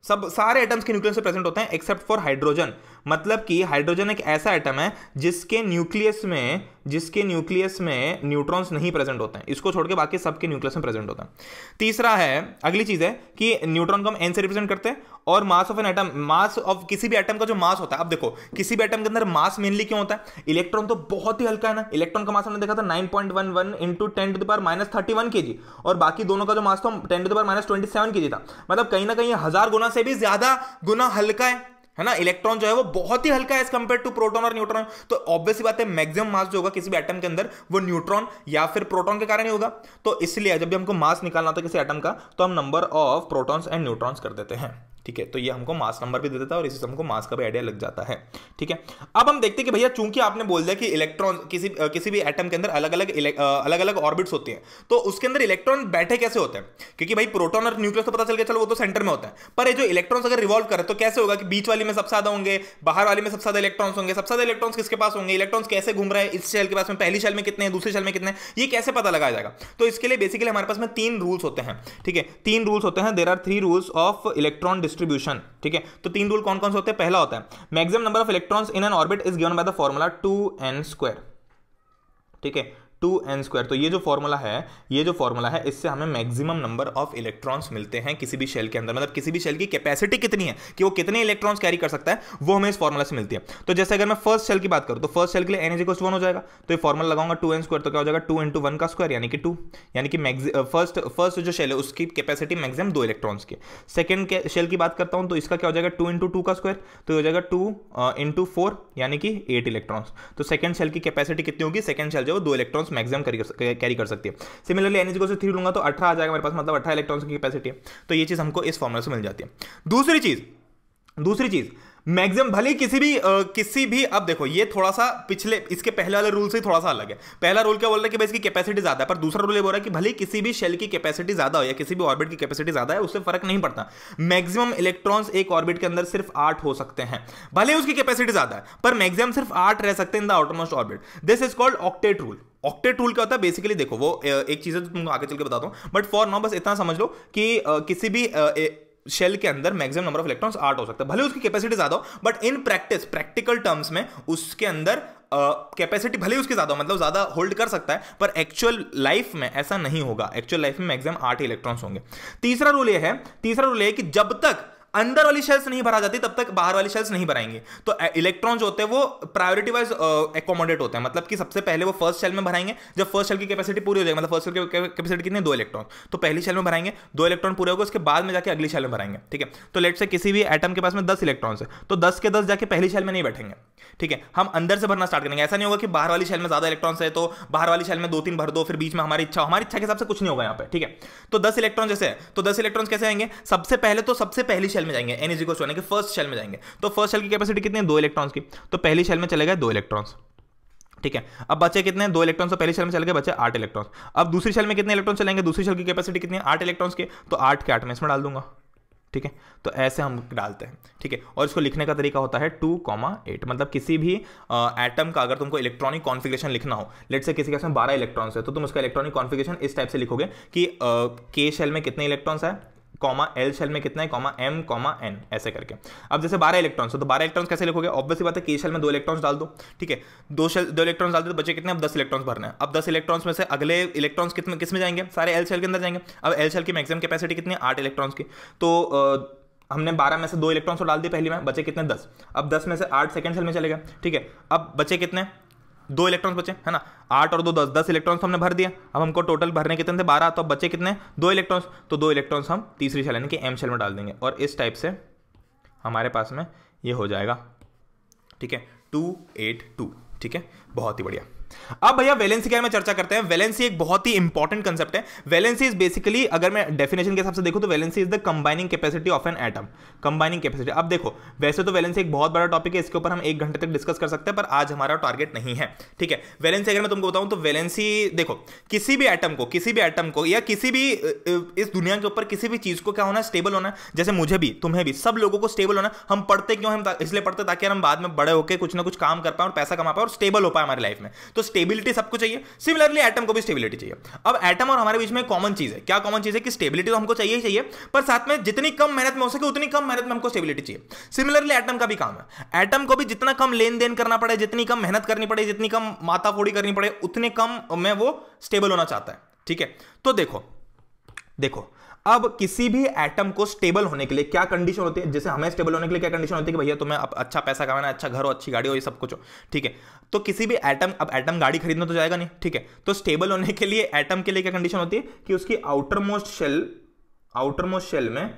सब सारे एटम्स के न्यूक्लियस प्रेजेंट होते हैं एक्सेप्ट फॉर हाइड्रोजन मतलब कि हाइड्रोजन एक ऐसा एटम है जिसके न्यूक्लियस में जिसके न्यूक्लियस में न्यूट्रॉन्स नहीं प्रेजेंट होते हैं इसको छोड़ के बाकी सबके न्यूक्लियस में प्रेजेंट होते हैं तीसरा है अगली चीज़ है कि न्यूट्रॉन को हम एन से रिप्रेजेंट करते हैं और mass of an atom mass of किसी भी एटम का जो मास होता है अब देखो किसी भी एटम के अंदर मास मेनली क्यों होता है इलेक्ट्रॉन तो बहुत ही हल्का है ना इलेक्ट्रॉन का मास हमने देखा था nine point one one into ten to the minus thirty one K G और बाकी दोनों का जो मास था ten to the minus twenty seven K G था मतलब कहीं ना कहीं हजार गुना से भी ज्यादा गुना हल्का है है ना इलेक्ट्रॉन जो है वो बहुत ही हल्का है एज कंपेयर टू प्रोटॉन और न्यूट्रॉन तो ऑब्वियस बात है मैक्सिमम मास जो होगा किसी भी एटम के अंदर वो न्यूट्रॉन या फिर प्रोटॉन के कारण ही होगा तो इसलिए जब भी हमको मास निकालना होता है किसी एटम का तो हम number of protons and neutrons कर देते हैं ठीक है तो ये हमको मास नंबर भी दे देता है और इससे हमको मास का भी आइडिया लग जाता है ठीक है अब हम देखते हैं कि भैया चूंकि आपने बोल दिया कि इलेक्ट्रॉन किसी किसी भी एटम के अंदर अलग अलग अलग अलग ऑर्बिट्स होते हैं तो उसके अंदर इलेक्ट्रॉन बैठे कैसे होते हैं क्योंकि भाई प्रोटोन और न्यूक्लियस तो पता चल गया चलो वो तो सेंटर में होता है पर जो इलेक्ट्रॉन्स अगर रिवॉल्व करें तो कैसे होगा कि बीच वाली में सबसे ज्यादा होंगे बाहर वाली में सबसे ज्यादा इलेक्ट्रॉन्स होंगे सबसे ज्यादा इलेक्ट्रॉन्स किसके पास होंगे इलेक्ट्रॉन्स कैसे घूम रहे हैं इस शेल के पास में पहली शेल में कितने हैं दूसरी शेल में कितने ये कैसे पता लगाया जाएगा तो इसके लिए बेसिकली हमारे पास में तीन रूल्स होते हैं ठीक है तीन रूल्स होते हैं there are three rules of electron distribution ठीक है तो तीन रूल कौन कौन से होते हैं पहला होता है maximum number of electrons in an orbit is given by the formula two n square ठीक है टू एन स्क्वायर तो ये जो फॉर्मूला है ये जो फॉर्मूला है इससे हमें मैक्सिमम नंबर ऑफ इलेक्ट्रॉन्स मिलते हैं किसी भी शेल के अंदर मतलब किसी भी शेल की कैपेसिटी कितनी है कि वो कितने इलेक्ट्रॉन्स कैरी कर सकता है वो हमें इस फॉर्मूला से मिलती है तो जैसे अगर मैं फर्स्ट शेल की बात करूँ तो फर्स्ट शेल के लिए एन एज वन हो जाएगा तो ये फॉर्मूला लगाऊंगा टू एन स्क्वायर तो क्या हो जाएगा टू इंटू वन का स्क्वायर यानी कि टू यानी कि फर्स्ट फर्स्ट जो शेल है उसकी कैपेसिटी मैक्सिमम दो इलेक्ट्रॉन्स की सेकंड के शेल की बात करता हूँ तो इसका क्या हो जाएगा टू इंटू टू का स्क्वायर तो हो जाएगा टू इंटू फोर यानी कि एट इलेक्ट्रॉन्स तो सेकंड शेल की कैपेसिटी कितनी होगी सेकंड शेल जो दो इलेक्ट्रॉन्स मैक्सिमम कैरी कर सकती है सिमिलरली एन इजिकल से थ्री लूंगा तो अठारह आ जाएगा मेरे पास मतलब अठारह इलेक्ट्रॉन की कैपेसिटी है तो ये चीज़ हमको इस फॉर्मुला से मिल जाती है दूसरी चीज़ दूसरी चीज़ मैक्सिमम भले किसी भी आ, किसी भी अब देखो ये थोड़ा सा पिछले इसके पहले वाले रूल से ही थोड़ा सा अलग है पहला रूल क्या बोल रहा है कि भाई इसकी कैपेसिटी ज्यादा है पर दूसरा रूल ये बोल रहा है कि भले किसी भी शेल की कैपेसिटी ज्यादा हो या किसी भी ऑर्बिट की कैपेसिटी ज्यादा है उससे फर्क नहीं पड़ता मैक्सिमम इलेक्ट्रॉन्स एक ऑर्बिट के अंदर सिर्फ आठ हो सकते हैं भले उसकी कैपेसिटी ज्यादा है पर मैक्सिमम सिर्फ आठ रह सकते हैं in the outermost orbit this is called octet rule octet rule क्या होता है बेसिकली देखो वो एक चीज़ है जो तुमको आगे चल के बताता हूँ बट फॉर नाउ बस इतना समझ लो कि किसी भी शेल के अंदर मैक्सिमम नंबर ऑफ इलेक्ट्रॉन्स आठ हो सकता है भले उसकी कैपेसिटी ज्यादा हो but in practice practical terms में उसके अंदर कैपेसिटी uh, भले उसकी ज्यादा हो मतलब ज्यादा होल्ड कर सकता है पर एक्चुअल लाइफ में ऐसा नहीं होगा एक्चुअल लाइफ में मैक्सिमम आठ इलेक्ट्रॉन्स होंगे तीसरा रूल ये है तीसरा रूल ये है कि जब तक अंदर वाली शेल्स नहीं भरा जाती तब तक बाहर वाली शेल्स नहीं भराएंगे तो इलेक्ट्रॉन जो होते हैं वो प्रायोरिटी वाइज एकोमोडेट होते हैं मतलब कि सबसे पहले वो फर्स्ट शेल में भराएंगे जब फर्स्ट शेल की कैपेसिटी पूरी हो जाएगी मतलब फर्स्ट शेल की कैपेसिटी कितनी दो इलेक्ट्रॉन तो पहली शेल में भराएंगे दो इलेक्ट्रॉन पूरे होगा उसके बाद में जाके अगली शेल में भराएंगे ठीक है तो लेट से किसी भी एटम के पास में दस इलेक्ट्रॉन है तो दस के दस जाके पहली शेल में नहीं बैठेंगे ठीक है हम अंदर से भरना स्टार्ट करेंगे ऐसा नहीं होगा कि बाहर वाली शेल में ज्यादा इलेक्ट्रॉन है तो बाहर वाली शेल में दो तीन भर दो फिर बीच में हमारी इच्छा हमारी इच्छा के हिसाब से कुछ नहीं होगा यहाँ पे ठीक है तो दस इलेक्ट्रॉन जैसे तो दस इलेक्ट्रॉन कैसे आएंगे सबसे पहले तो सबसे पहली शेल शेल में जाएंगे एन इजिकल्स यानी कि फर्स्ट शेल में जाएंगे तो फर्स्ट शेल की कैपेसिटी कितनी है दो इलेक्ट्रॉन्स की तो पहली शेल में चले गए दो इलेक्ट्रॉन्स ठीक है अब बचे कितने दो इलेक्ट्रॉन्स तो पहली शेल में चले गए बचे आठ इलेक्ट्रॉन्स अब दूसरी शेल में कितने इलेक्ट्रॉन चलेंगे दूसरी शेल की कैपेसिटी कितनी है आठ इलेक्ट्रॉन्स की तो आठ के आठ में इसमें डाल दूंगा ठीक है तो ऐसे हम डालते हैं ठीक है और इसको लिखने का तरीका होता है टू कॉमा एट मतलब किसी भी एटम का अगर तुमको इलेक्ट्रॉनिक कॉन्फ़िगरेशन लिखना हो लेट से किसी के पास में बारह इलेक्ट्रॉन्स है तो तुम उसका इलेक्ट्रॉनिक कॉन्फ़िगरेशन इस टाइप से लिखोगे कि के शेल में कितने इलेक्ट्रॉन्स है कॉमा एल शेल में कितना है कॉमा एम कॉमा एन ऐसे करके अब जैसे बारह इलेक्ट्रॉन्स तो बारह इलेक्ट्रॉन्स कैसे लिखोगे ऑब्वियसली बात है के शेल e में दो इलेक्ट्रॉन्स डाल दो ठीक है दो शेल दो इलेक्ट्रॉन्स डाल दो तो बचे कितने अब दस इलेक्ट्रॉन्स भरने हैं अब दस इलेक्ट्रॉन्स में से अगले इलेक्ट्रॉन्स कितने किस में जाएंगे सारे एल शेल के अंदर जाएंगे अब एल शेल की मैक्सिमम कैपेसिटी कितनी आठ इलेक्ट्रॉन्स की तो हमने 12 में से दो इलेक्ट्रॉन्स को तो डाल दिए पहली में बचे कितने 10 अब 10 में से 8 सेकंड सेल में चले गए ठीक है अब बचे कितने दो इलेक्ट्रॉन्स बचे है ना आठ और दो दस दस इलेक्ट्रॉन्स हमने भर दिया अब हमको टोटल भरने कितने थे बारह तो अब बचे कितने दो इलेक्ट्रॉन्स तो दो इलेक्ट्रॉन्स हम तीसरी शेल यानी कि एम शेल में डाल देंगे और इस टाइप से हमारे पास में ये हो जाएगा ठीक है टू एट टू ठीक है बहुत ही बढ़िया अब भैया वैलेंसी के बारे में चर्चा करते हैं वैलेंसी एक बहुत ही इंपॉर्टेंट कंसेप्ट है वैलेंसी इज बेसिकली अगर मैं डेफिनेशन के हिसाब से देखूँ तो valency is the combining capacity of an atom combining capacity अब देखो वैसे तो वैलेंसी एक बहुत बड़ा टॉपिक है इसके ऊपर हम एक घंटे तक डिस्कस कर सकते हैं पर आज हमारा टारगेट नहीं है ठीक है वैलेंसी अगर मैं तुमको बताऊं तो वैलेंसी देखो किसी भी एटम को किसी भी एटम को या किसी भी इस दुनिया के ऊपर किसी भी चीज को क्या होना स्टेबल होना जैसे मुझे भी तुम्हें भी सब लोगों को स्टेबल होना हम पढ़ते क्यों हम इसलिए पढ़ते ताकि हम बाद में बड़े होकर कुछ ना कुछ काम कर पाए और पैसा कमा पाए और स्टेबल हो पाए हमारी लाइफ में तो स्टेबिलिटी सबको चाहिए सिमिलरली एटम को भी स्टेबिलिटी चाहिए अब एटम और हमारे बीच में कॉमन चीज़ है क्या कॉमन चीज़ है कि स्टेबिलिटी तो हमको चाहिए ही चाहिए पर साथ में जितनी कम मेहनत में हो सके उतनी कम मेहनत में हमको स्टेबिलिटी चाहिए सिमिलरली एटम का भी काम है एटम को भी जितना कम लेन देन करना पड़े जितनी कम मेहनत करनी पड़े जितनी कम माता फोड़ी करनी पड़े उतने कम में वो स्टेबल होना चाहता है ठीक है तो देखो देखो अब किसी भी एटम को स्टेबल होने के लिए क्या कंडीशन होती है जैसे हमें स्टेबल होने के लिए क्या कंडीशन होती है कि भैया तुम्हें अब अच्छा पैसा कमाना अच्छा घर हो अच्छी गाड़ी हो ये सब कुछ हो ठीक है तो किसी भी एटम अब एटम गाड़ी खरीदना तो जाएगा नहीं ठीक है तो स्टेबल होने के लिए एटम के लिए क्या कंडीशन होती है कि उसकी outermost shell outermost shell में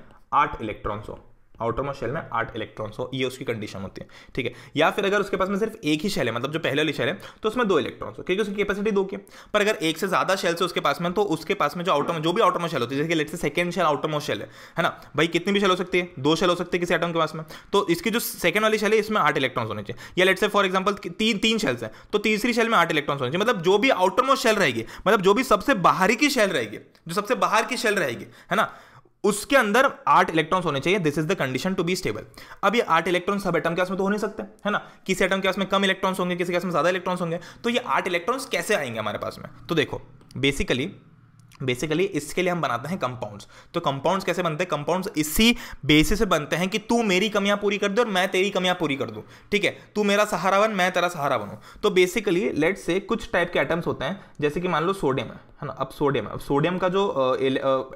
आठ इलेक्ट्रॉन्स हो आउटरमोस्ट शेल में आठ इलेक्ट्रॉन्स हो ये उसकी कंडीशन होती है ठीक है या फिर अगर उसके पास में सिर्फ एक ही शेल है मतलब जो पहले वाली शेल है तो उसमें दो इलेक्ट्रॉन्स हो क्योंकि उसकी कैपेसिटी दो की पर अगर एक से ज्यादा शेल से उसके पास में तो उसके पास में जो आउटरमो जो भी आउटरमो शेल होती है जैसे कि लेट से सेकंड शेल आउटरमोस्ट शेल है है ना भाई कितनी भी शेल हो सकती है दो शेल हो सकती है किसी आइटम के पास में तो इसकी जो सेकंड वाली शेल है इसमें आठ इलेक्ट्रॉन्स होने चाहिए या लेट से फॉर एग्जाम्पल तीन तीन शेल्स है तो तीसरी शेल में आठ इलेक्ट्रॉन्स होने चाहिए मतलब जो भी आउटरमोस्ट शेल रहेगी मतलब जो भी सबसे बाहरी की शेल रहेगी जो सबसे बाहर की शेल रहेगी है ना उसके अंदर आठ इलेक्ट्रॉन्स होने चाहिए this is the condition to be stable अब ये आठ इलेक्ट्रॉन सब एटम क्लास में तो हो नहीं सकते है ना किसी एटम क्लास में कम इलेक्ट्रॉन्स होंगे किसी क्लास में ज्यादा इलेक्ट्रॉन्स होंगे तो ये आठ इलेक्ट्रॉन्स कैसे आएंगे हमारे पास में तो देखो बेसिकली बेसिकली इसके लिए हम बनाते हैं कंपाउंड्स तो कंपाउंड्स कैसे बनते हैं कंपाउंड्स इसी बेसिस से बनते हैं कि तू मेरी कमियां पूरी कर दे और मैं तेरी कमियां पूरी कर दूं ठीक है तू मेरा सहारा बन मैं तेरा सहारा बनूं तो बेसिकली लेट से कुछ टाइप के आइटम्स होते हैं जैसे कि मान लो सोडियम है है ना अब सोडियम है अब सोडियम का जो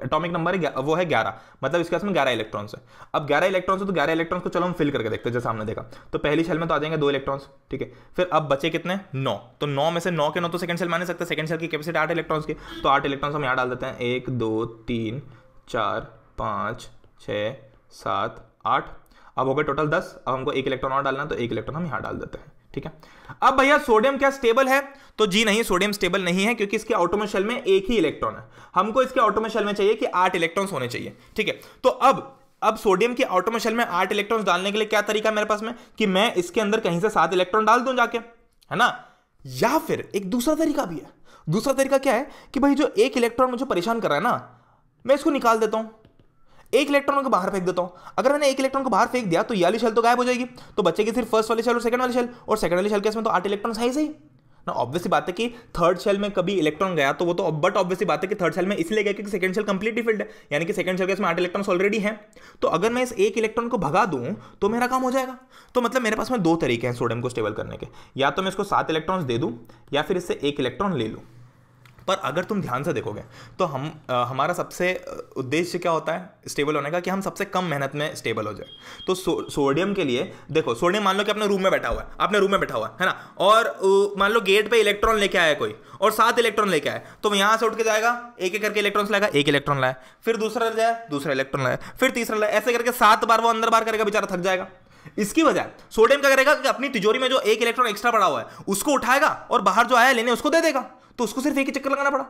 एटॉमिक नंबर है वो है ग्यारह मतलब इसके इसमें ग्यारह इलेक्ट्रॉन्स है अब ग्यारह इलेक्ट्रॉन्स है तो ग्यारह इलेक्ट्रॉन्स को चलो हम फिल करके देखते हैं जैसे हमने देखा तो पहली सेल में तो आ जाएंगे दो इलेक्ट्रॉन्स ठीक है फिर अब बचे कितने नौ तो नौ में से नौ के नौ तो सेकंड सेल माने सकते हैं सेकंड सेल की कैपेसिटी आठ इलेक्ट्रॉन्स की तो आठ इलेक्ट्रॉन्स हम यहाँ डाल देते हैं एक दो तीन चार पाँच छः सात आठ अब हो गए टोटल दस अब हमको एक इलेक्ट्रॉन और डालना है तो एक इलेक्ट्रॉन हम यहाँ डाल देते हैं ठीक है अब भैया सोडियम क्या स्टेबल है तो जी नहीं सोडियम स्टेबल नहीं है क्योंकि इसके ऑटोमोशल में एक ही इलेक्ट्रॉन है हमको इसके ऑटोमोशल में चाहिए कि आठ इलेक्ट्रॉन होने चाहिए ठीक है तो अब अब सोडियम के ऑटोमोशल में आठ इलेक्ट्रॉन डालने के लिए क्या तरीका मेरे पास में कि मैं इसके अंदर कहीं से सात इलेक्ट्रॉन डाल दू जाके है ना या फिर एक दूसरा तरीका भी है दूसरा तरीका क्या है कि भाई जो एक इलेक्ट्रॉन मुझे परेशान कर रहा है ना मैं इसको निकाल देता हूं एक इलेक्ट्रॉन को बाहर फेंक देता हूं अगर मैंने एक इलेक्ट्रॉन को बाहर फेंक दिया तो याली शेल तो गायब हो जाएगी तो बच्चे की सिर्फ फर्स्ट वाली शेल और सेकंड वाली शेल और सेकंड वाली शेल के इसमें तो आठ इलेक्ट्रॉन है ही ना ऑब्वियसली बात है कि थर्ड शेल में कभी इलेक्ट्रॉन गया तो वो तो बट ऑब्वियसली बात है कि थर्ड शेल में इसलिए गया क्योंकि सेकंड शेल कंप्लीटली फिल्ड है यानी कि सेकंड शेल के इसमें आठ इलेक्ट्रॉन ऑलरेडी हैं तो अगर मैं इस एक इलेक्ट्रॉन को भगा दूं तो मेरा काम हो जाएगा तो मतलब मेरे पास में दो तरीके हैं सोडियम को स्टेबल करने के या तो मैं इसको सात इलेक्ट्रॉन दे दूँ या फिर इससे एक इलेक्ट्रॉन ले लूँ पर अगर तुम ध्यान से देखोगे तो हम आ, हमारा सबसे उद्देश्य क्या होता है स्टेबल होने का कि हम सबसे कम मेहनत में स्टेबल हो जाए तो सो, सोडियम के लिए देखो सोडियम मान लो कि अपने रूम में बैठा हुआ है अपने रूम में बैठा हुआ है ना और मान लो गेट पे इलेक्ट्रॉन लेके आया कोई और सात इलेक्ट्रॉन लेके आए तो यहाँ से उठ के जाएगा एक एक करके इलेक्ट्रॉन लाएगा एक इलेक्ट्रॉन लाया फिर दूसरा जाए दूसरा इलेक्ट्रॉन लाया फिर तीसरा लाया ऐसे करके सात बार वो अंदर बार करेगा बेचारा थक जाएगा इसकी वजह सोडियम क्या करेगा कि अपनी तिजोरी में जो एक इलेक्ट्रॉन एक्स्ट्रा पड़ा हुआ है उसको उठाएगा और बाहर जो आया लेने उसको दे देगा तो उसको सिर्फ एक ही चक्कर लगाना पड़ा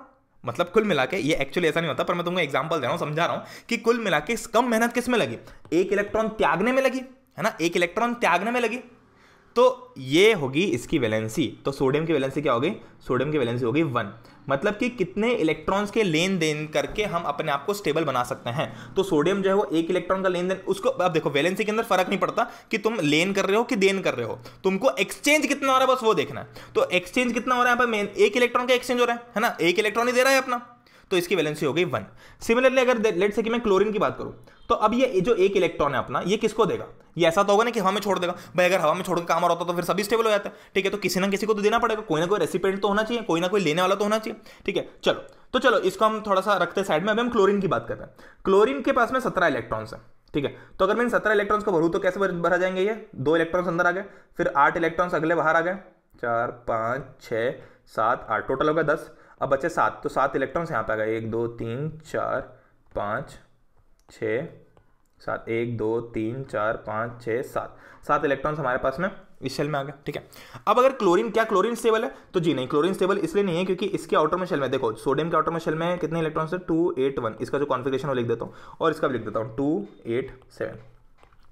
मतलब कुल मिला के ये एक्चुअली ऐसा नहीं होता पर मैं तुमको एग्जाम्पल दे रहा हूँ समझा रहा हूँ कि कुल मिला के कम मेहनत किस में लगी एक इलेक्ट्रॉन त्यागने में लगी है ना एक इलेक्ट्रॉन त्यागने में लगी तो ये होगी इसकी वैलेंसी तो सोडियम की वैलेंसी क्या होगी सोडियम की वैलेंसी होगी वन मतलब कि कितने इलेक्ट्रॉन्स के लेन देन करके हम अपने आप को स्टेबल बना सकते हैं तो सोडियम जो है वो एक इलेक्ट्रॉन का लेन देन उसको अब देखो वैलेंसी के अंदर फर्क नहीं पड़ता कि तुम लेन कर रहे हो कि देन कर रहे हो तुमको एक्सचेंज कितना हो रहा है बस वो देखना है तो एक्सचेंज कितना हो रहा है एक इलेक्ट्रॉन का एक्सचेंज हो रहा है ना एक इलेक्ट्रॉन ही दे रहा है अपना तो इसकी वैलेंसी हो गई वन सिमिलरली अगर लेट से कि मैं क्लोरीन की बात करूं तो अब ये जो एक इलेक्ट्रॉन है अपना ये किसको देगा ये ऐसा तो होगा ना कि हवा में छोड़ देगा भाई अगर हवा में छोड़कर काम आ रहा होता तो फिर सभी स्टेबल हो जाता है ठीक है तो किसी ना किसी को तो देना पड़ेगा कोई ना कोई रेसिपेंट तो होना चाहिए कोई ना कोई लेने वाला तो होना चाहिए ठीक है चलो तो चलो इसको हम थोड़ा सा रखते साइड में अभी हम क्लोरीन की बात करते हैं क्लोरीन के पास में सत्रह इलेक्ट्रॉन्स हैं ठीक है तो अगर मैं इन सत्रह इलेक्ट्रॉन्स को भरूँ तो कैसे भरा जाएंगे ये दो इलेक्ट्रॉन्स अंदर आ गए फिर आठ इलेक्ट्रॉन्स अगले बाहर आ गए चार पाँच छः सात आठ टोटल हो गया दस अब बचे सात तो सात इलेक्ट्रॉन्स यहाँ पे आ गए एक दो तीन चार पाँच छ सात एक दो तीन चार पाँच छः सात सात इलेक्ट्रॉन्स हमारे पास में इस शेल में आ गए ठीक है अब अगर क्लोरीन क्या क्लोरीन स्टेबल है तो जी नहीं क्लोरीन स्टेबल इसलिए नहीं है क्योंकि इसके आउटर में शेल में देखो सोडियम के आउटर में शेल में कितने इलेक्ट्रॉन्स है टू एट वन इसका जो कॉन्फिग्रेशन वो लिख देता हूँ और इसका भी लिख देता हूँ टू एट सेवन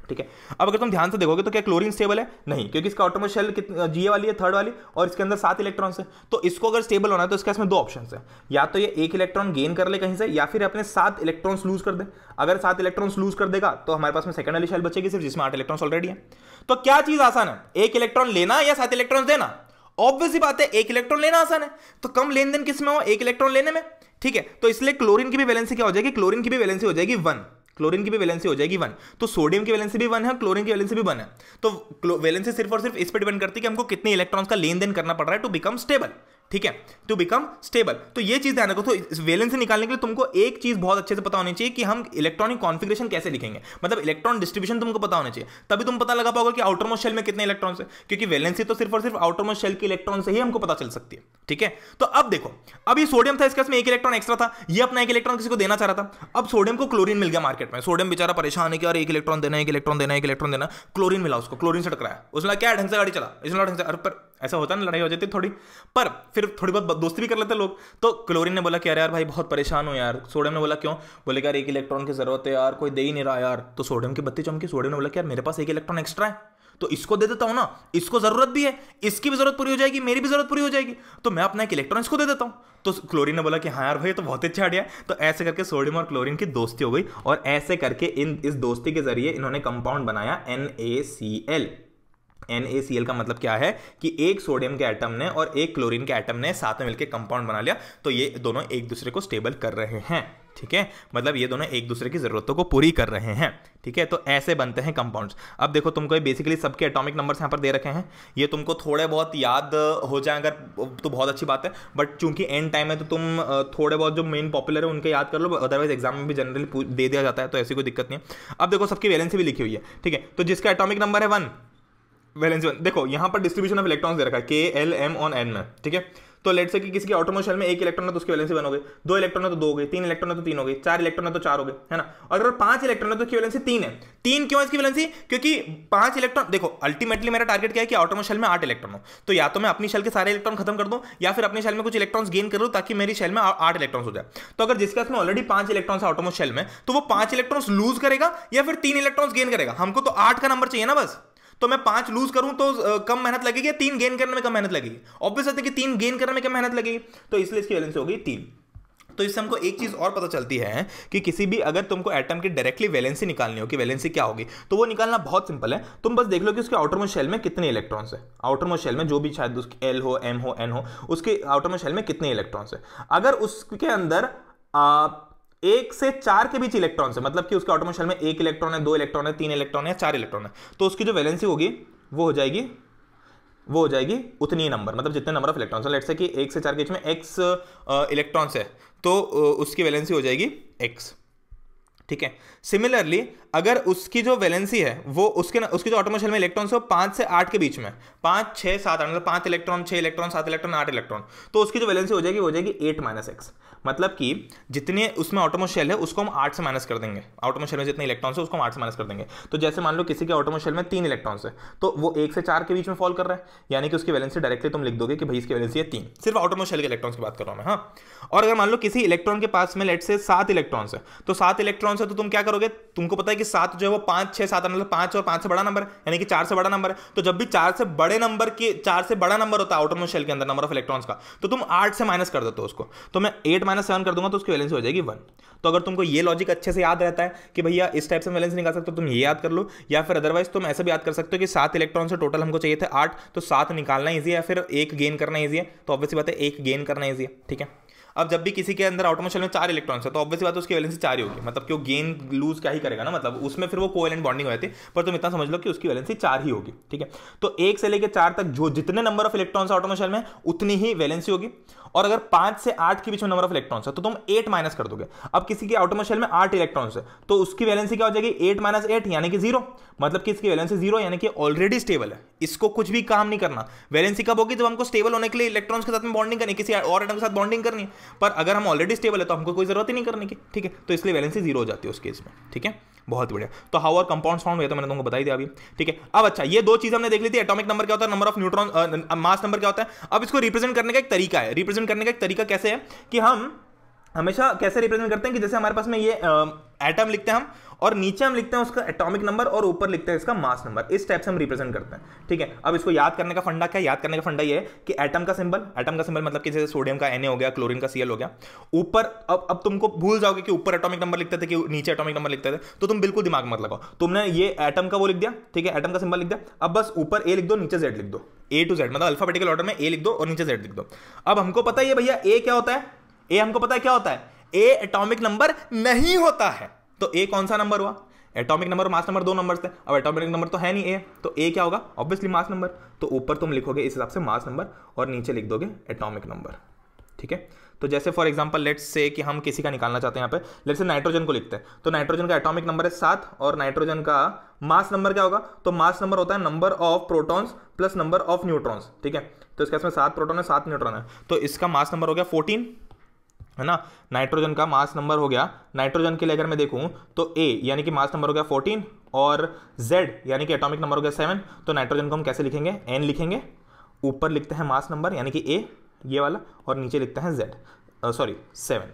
ठीक है अब अगर तुम ध्यान से देखोगे तो क्या क्लोरीन स्टेबल है नहीं क्योंकि इसका ऑटोमो शेल जीए वाली है थर्ड वाली और इसके अंदर सात इलेक्ट्रॉन है तो इसको अगर स्टेबल होना है तो इसके इसमें दो ऑप्शन है या तो ये एक इलेक्ट्रॉन गेन कर ले कहीं से या फिर अपने सात इलेक्ट्रॉन्स लूज कर दे अगर सात इलेक्ट्रॉन्स लूज कर देगा तो हमारे पास में सेकंड वाली शेल बचेगी सिर्फ जिसमें आठ इलेक्ट्रॉन ऑलरेडी है तो क्या चीज आसान है एक इलेक्ट्रॉन लेना या सात इलेक्ट्रॉन देना ऑब्वियसली बात है एक इलेक्ट्रॉन लेना आसान है तो कम लेन देन किस में हो एक इलेक्ट्रॉन लेने में ठीक है तो इसलिए क्लोरीन की भी वैलेंसी क्या हो जाएगी क्लोरीन की भी वैलेंसी हो जाएगी वन क्लोरीन की भी वैलेंसी हो जाएगी वन तो सोडियम की वैलेंसी भी वन है क्लोरीन की वैलेंसी भी वन है तो वैलेंसी सिर्फ और सिर्फ इस पर डिपेंड करती है कि हमको कितने इलेक्ट्रॉन्स का लेन देन करना पड़ रहा है टू बिकम स्टेबल ठीक है टू बिकम स्टेबल तो ये चीज़ ध्यान रखो तो इस वेलेंस से निकालने के लिए तुमको एक चीज़ बहुत अच्छे से पता होनी चाहिए कि हम इलेक्ट्रॉनिक कॉन्फिग्रेशन कैसे लिखेंगे मतलब इलेक्ट्रॉन डिस्ट्रीब्यूशन तुमको पता होना चाहिए तभी तुम पता लगा पाओगे कि आउटर मोस्ट शेल में कितने इलेक्ट्रॉन है क्योंकि वेलेंसी तो सिर्फ और सिर्फ आउटर मोस्ट शेल के इलेक्ट्रॉन से ही हमको पता चल सकती है ठीक है तो अब देखो अब ये सोडियम था इसके एक इलेक्ट्रॉन एक्स्ट्रा था ये अपना एक इलेक्ट्रॉन किसी को देना चाह रहा था अब सोडियम को क्लोरीन मिल गया मार्केट में सोडियम बेचारा परेशान है कि और एक इलेक्ट्रॉन देना एक इलेक्ट्रॉन देना एक इलेक्ट्रॉन देना क्लोरीन मिला उसको क्लोरीन से टकराया उसने क्या ढंग से गाड़ी चला इसने ढंग से पर ऐसा होता है ना लड़ाई हो जाती थोड़ी पर फिर थोड़ी बहुत दोस्ती भी कर लेते लोग तो क्लोरीन ने बोला कि अरे यार भाई बहुत परेशान हो यार सोडियम ने बोला क्यों बोले यार एक इलेक्ट्रॉन की जरूरत है यार कोई दे ही नहीं रहा यार तो सोडियम की बत्ती चमकी सोडियम ने बोला कि यार मेरे पास एक इलेक्ट्रॉन एक्स्ट्रा है तो इसको दे देता हूँ ना इसको जरूरत भी है इसकी भी जरूरत पूरी हो जाएगी मेरी भी जरूरत पूरी हो जाएगी तो मैं अपना एक इलेक्ट्रॉन इसको दे देता हूँ तो क्लोरीन ने बोला कि हाँ यार भाई तो बहुत अच्छा आइडिया तो ऐसे करके सोडियम और क्लोरीन की दोस्ती हो गई और ऐसे करके इन इस दोस्ती के जरिए इन्होंने कंपाउंड बनाया N A C L NaCl का मतलब क्या है कि एक सोडियम के एटम ने और एक क्लोरीन के एटम ने साथ में मिलकर कंपाउंड बना लिया तो ये दोनों एक दूसरे को स्टेबल कर रहे हैं ठीक है मतलब ये दोनों एक दूसरे की ज़रूरतों को पूरी कर रहे हैं ठीक है तो ऐसे बनते हैं कंपाउंड्स अब देखो तुमको ये बेसिकली सबके एटॉमिक नंबर्स यहाँ पर दे रखे हैं ये तुमको थोड़े बहुत याद हो जाए अगर तो बहुत अच्छी बात है बट चूंकि एंड टाइम है तो तुम थोड़े बहुत जो मेन पॉपुलर है उनके याद कर लो अदरवाइज एग्जाम में भी जनरली दे दिया जाता है तो ऐसी कोई दिक्कत नहीं है अब देखो सबकी वैलेंसी भी लिखी हुई है ठीक है तो जिसका एटॉमिक नंबर है वन वैलेंस वन देखो यहां पर डिस्ट्रीब्यूशन ऑफ इलेक्ट्रॉन दे रखा है के एल एम ऑन एन में ठीक है तो लेट से कि किसी के में एक इलेक्ट्रॉन है तो उसकी वैलेंसी वन हो गई दो इलेक्ट्रॉन है तो दो हो गए तीन इलेक्ट्रॉन है तो तीन हो गए चार इलेक्ट्रॉन है तो चार हो गए है ना और अगर पांच इलेक्ट्रॉन है तो उसकी वैलेंसी तीन है तीन क्यों है इसकी वैलेंसी क्योंकि पांच इलेक्ट्रॉन देखो अल्टीमेटली मेरा टारगेट क्या है कि ऑटोमो में आठ इलेक्ट्रॉन हो तो या तो मैं अपनी शेल के सारे इलेक्ट्रॉन खत्म कर दूँ या फिर अपनी शेल में कुछ इलेक्ट्रॉन गेन कर लूँ ताकि मेरी शेल में आठ इलेक्ट्रॉन हो जाए तो अगर जिसके पास में ऑलरेडी पांच इलेक्ट्रॉन है ऑटोमोशल में तो वो पांच इलेक्ट्रॉन लूज करेगा या फिर तीन इलेक्ट्रॉन गेन करेगा हमको तो आठ का नंबर चाहिए ना बस तो मैं पांच लूज करूं तो कम मेहनत लगेगी तीन गेन करने में कम मेहनत लगेगी ऑब्वियस है कि तीन गेन करने में कम मेहनत लगेगी तो इसलिए इसकी वैलेंस होगी तीन तो इससे हमको एक चीज़ और पता चलती है कि किसी भी अगर तुमको एटम की डायरेक्टली वैलेंसी निकालनी हो कि वैलेंसी क्या होगी तो वो निकालना बहुत सिंपल है तुम बस देख लो कि उसके आउटरमोस्ट शेल में कितने इलेक्ट्रॉन्स है आउटरमोस्ट शेल में जो भी शायद उसके एल हो एम हो एन हो उसके आउटरमोस्ट शेल में कितने इलेक्ट्रॉन्स है अगर उसके अंदर आ, एक से चार के बीच इलेक्ट्रॉन से मतलब कि उसके ऑटोमोशन में एक इलेक्ट्रॉन है दो इलेक्ट्रॉन है तीन इलेक्ट्रॉन है चार इलेक्ट्रॉन है तो उसकी जो वैलेंसी होगी वो हो जाएगी वो हो जाएगी उतनी ही नंबर मतलब जितने नंबर ऑफ इलेक्ट्रॉन्स लेट से कि एक से चार के बीच में एक्स इलेक्ट्रॉन्स है तो उसकी वैलेंसी हो जाएगी एक्स ठीक है सिमिलरली अगर उसकी जो वैलेंसी है वो उसके न, उसकी जो ऑटोमोशन में इलेक्ट्रॉन्स है वो पाँच से आठ के बीच में पाँच छः सात आठ मतलब पाँच इलेक्ट्रॉन छः इलेक्ट्रॉन सात इलेक्ट्रॉन आठ इलेक्ट्रॉन तो उसकी जो वैलेंसी हो जाएगी वो हो जाएगी एट माइनस एक्स मतलब कि जितने उसमें ऑटोमोशेल है उसको हम आठ से माइनस कर देंगे ऑटोमोशेल में जितने इलेक्ट्रॉन्स है उसको हम आठ से माइनस कर देंगे तो जैसे मान लो किसी के ऑटोमोशेल में तीन इलेक्ट्रॉन्स है तो वो एक से चार के बीच में फॉल कर रहा है यानी कि उसकी वैलेंसी डायरेक्टली तुम लिख दोगे कि भाई इसकी वैलेंसी है तीन सिर्फ ऑटोमोशेल के इलेक्ट्रॉन्स की बात कर रहा हूँ मैं हाँ और अगर मान लो किसी इलेक्ट्रॉन के पास में लेट से सात इलेक्ट्रॉन्स है तो सात इलेक्ट्रॉन्स है तो तुम क्या करोगे तुमको पता है कि सात जो है वो पाँच छः सात मतलब पाँच और पाँच से बड़ा नंबर यानी कि चार से बड़ा नंबर है तो जब भी चार से बड़े नंबर के चार से बड़ा नंबर होता है ऑटोमोशेल के अंदर नंबर ऑफ इलेक्ट्रॉन्स का तो तुम आठ से माइनस कर देते हो उसको तो मैं एट माइनस सेवन कर दूंगा तो उसकी वैलेंस हो जाएगी वन तो अगर तुमको ये लॉजिक अच्छे से याद रहता है कि भैया इस टाइप से वैलेंस निकाल सकते हो तो तुम ये याद कर लो या फिर अदरवाइज तुम ऐसा भी याद कर सकते हो कि सात इलेक्ट्रॉन से टोटल हमको चाहिए थे आठ तो सात निकालना ईजी है फिर एक गेन करना ईजी है तो ऑब्वियसली बात है एक गेन करना ईजी है ठीक है अब जब भी किसी के अंदर ऑटोमोशन में चार इलेक्ट्रॉन्स है तो ऑब्वियसली बात उसकी वैलेंसी चार ही होगी मतलब कि वो गेन लूज क्या ही करेगा ना मतलब उसमें फिर वो कोवेलेंट बॉन्डिंग हो जाती है पर तुम इतना समझ लो कि उसकी वैलेंसी चार ही होगी ठीक है तो एक से लेकर चार तक जो जितने नंबर ऑफ इलेक्ट्रॉन्स ऑटोमोशन में उतनी ही वैलेंसी होगी और अगर पांच से आठ के बीच में नंबर ऑफ इलेक्ट्रॉन्स है तो तुम एट माइनस कर दोगे अब किसी के ऑटोमोशन में आठ इलेक्ट्रॉन्स है तो उसकी वैलेंसी क्या हो जाएगी एट माइनस एट यानी कि जीरो मतलब कि इसकी वैलेंसी जीरो यानी कि ऑलरेडी स्टेबल है इसको कुछ भी काम नहीं करना वैलेंसी कब होगी जब हमको स्टेबल होने के लिए इलेक्ट्रॉन्स के साथ में बॉन्डिंग करनी किसी और एटम के साथ बॉन्डिंग करनी पर अगर हम ऑलरेडी स्टेबल है तो हमको कोई ज़रूरत ही नहीं करने की ठीक है तो इसलिए वैलेंसी जीरो हो जाती है उस केस में ठीक है बहुत बढ़िया तो हाउ आर कंपाउंड फाउंड हुए तो मैंने तुमको बताई दिया अभी ठीक है अब अच्छा ये दो चीज़ हमने देख ली थी एटॉमिक नंबर क्या होता है number of neutron mass number क्या होता है अब इसको रिप्रेजेंट करने का एक तरीका है रिप्रेजेंट करने का एक तरीका कैसे है कि हम हमेशा कैसे रिप्रेजेंट करते हैं कि जैसे हमारे पास में ये एटम लिखते हैं हम और नीचे हम लिखते हैं उसका एटॉमिक नंबर और ऊपर लिखते हैं इसका मास नंबर इस टाइप से हम रिप्रेजेंट करते हैं ठीक है अब इसको याद करने का फंडा क्या याद करने का फंडा ये है कि एटम का सिंबल एटम का सिंबल मतलब कि जैसे सोडियम का एन हो गया क्लोरीन का सीएल हो गया ऊपर अब अब तुमको भूल जाओगे कि ऊपर एटॉमिक नंबर लिखते थे कि नीचे एटॉमिक नंबर लिखते थे तो तुम बिल्कुल दिमाग मत लगाओ तुमने ये एटम का वो लिख दिया ठीक है एटम का सिंबल लिख दिया अब बस ऊपर ए लिख दो नीचे जेड लिख दो ए टू जेड मतलब अल्फाबेटिकल ऑर्डर में ए लिख दो और नीचे जेड लिख दो अब हमको पता है भैया ए क्या होता है ए हमको पता है क्या होता है ए एटॉमिक नंबर नहीं होता है तो ए कौन सा नंबर हुआ एटॉमिक नंबर मास नंबर दो नंबर थे अब एटॉमिक नंबर तो है नहीं ए तो ए क्या होगा ऑब्वियसली मास नंबर तो ऊपर तुम लिखोगे इस हिसाब से मास नंबर और नीचे लिख दोगे एटॉमिक नंबर ठीक है तो जैसे फॉर एग्जाम्पल लेट्स से कि हम किसी का निकालना चाहते हैं यहाँ पे लेट्स से नाइट्रोजन को लिखते हैं तो नाइट्रोजन का एटॉमिक नंबर है सात और नाइट्रोजन का मास नंबर क्या होगा तो मास नंबर होता है number of protons plus number of neutrons ठीक है तो इसका इसमें सात प्रोटॉन है सात न्यूट्रॉन है तो इसका मास नंबर हो गया फोर्टीन है ना नाइट्रोजन का मास नंबर हो गया नाइट्रोजन के लिए अगर मैं देखूं तो ए यानी कि मास नंबर हो गया फोर्टीन और जेड यानी कि एटॉमिक नंबर हो गया सेवन तो नाइट्रोजन को हम कैसे लिखेंगे एन लिखेंगे ऊपर लिखते हैं मास नंबर यानी कि ए ये वाला और नीचे लिखते हैं जेड सॉरी सेवन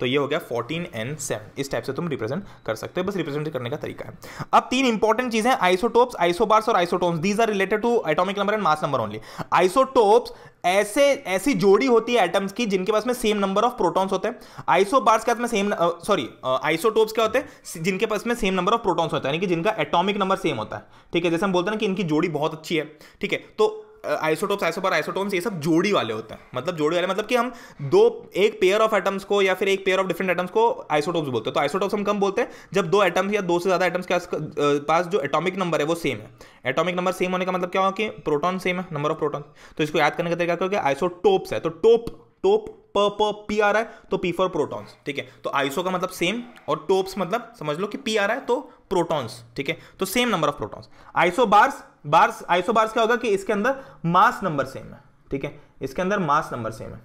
तो ये हो गया फोर्टीन एन सेवन इस टाइप से तुम रिप्रेजेंट कर सकते हो बस रिप्रेजेंट करने का तरीका है अब तीन इंपॉर्टेंट चीजें आइसोटोप्स आइसोबार्स और isotones these are related to atomic number and mass number only isotopes ऐसे ऐसी जोड़ी होती है एटम्स की जिनके पास में सेम नंबर ऑफ प्रोटॉन्स होते हैं आइसोबार्स के पास में सेम सॉरी आइसोटोप्स क्या होते हैं जिनके पास में सेम नंबर ऑफ प्रोटॉन्स होते हैं यानी कि जिनका एटॉमिक नंबर सेम होता है ठीक है जैसे हम बोलते हैं ना कि इनकी जोड़ी बहुत अच्छी है ठीक है तो आइसोटोप्स आइसोपर आइसोटोम्स ये सब जोड़ी वाले होते हैं मतलब जोड़ी वाले मतलब कि हम दो एक पेयर ऑफ एटम्स को या फिर एक पेयर ऑफ डिफरेंट एटम्स को आइसोटोप्स बोलते हैं तो आइसोटोप्स हम कम बोलते हैं जब दो एटम्स या दो से ज़्यादा एटम्स के पास जो एटॉमिक नंबर है वो सेम है एटॉमिक नंबर सेम होने का मतलब क्या होगा कि प्रोटॉन सेम है नंबर ऑफ प्रोटॉन तो इसको याद करने का तरीका क्योंकि आइसोटोप्स है तो टोप टोप प प पी आ रहा है तो पी फॉर प्रोटॉन्स ठीक है तो आइसो का मतलब सेम और टोप्स मतलब समझ लो कि पी आ रहा है तो प्रोटॉन्स ठीक है तो same number of protons isobars bars isobars क्या होगा कि इसके अंदर मास नंबर सेम है ठीक है इसके अंदर मास नंबर सेम है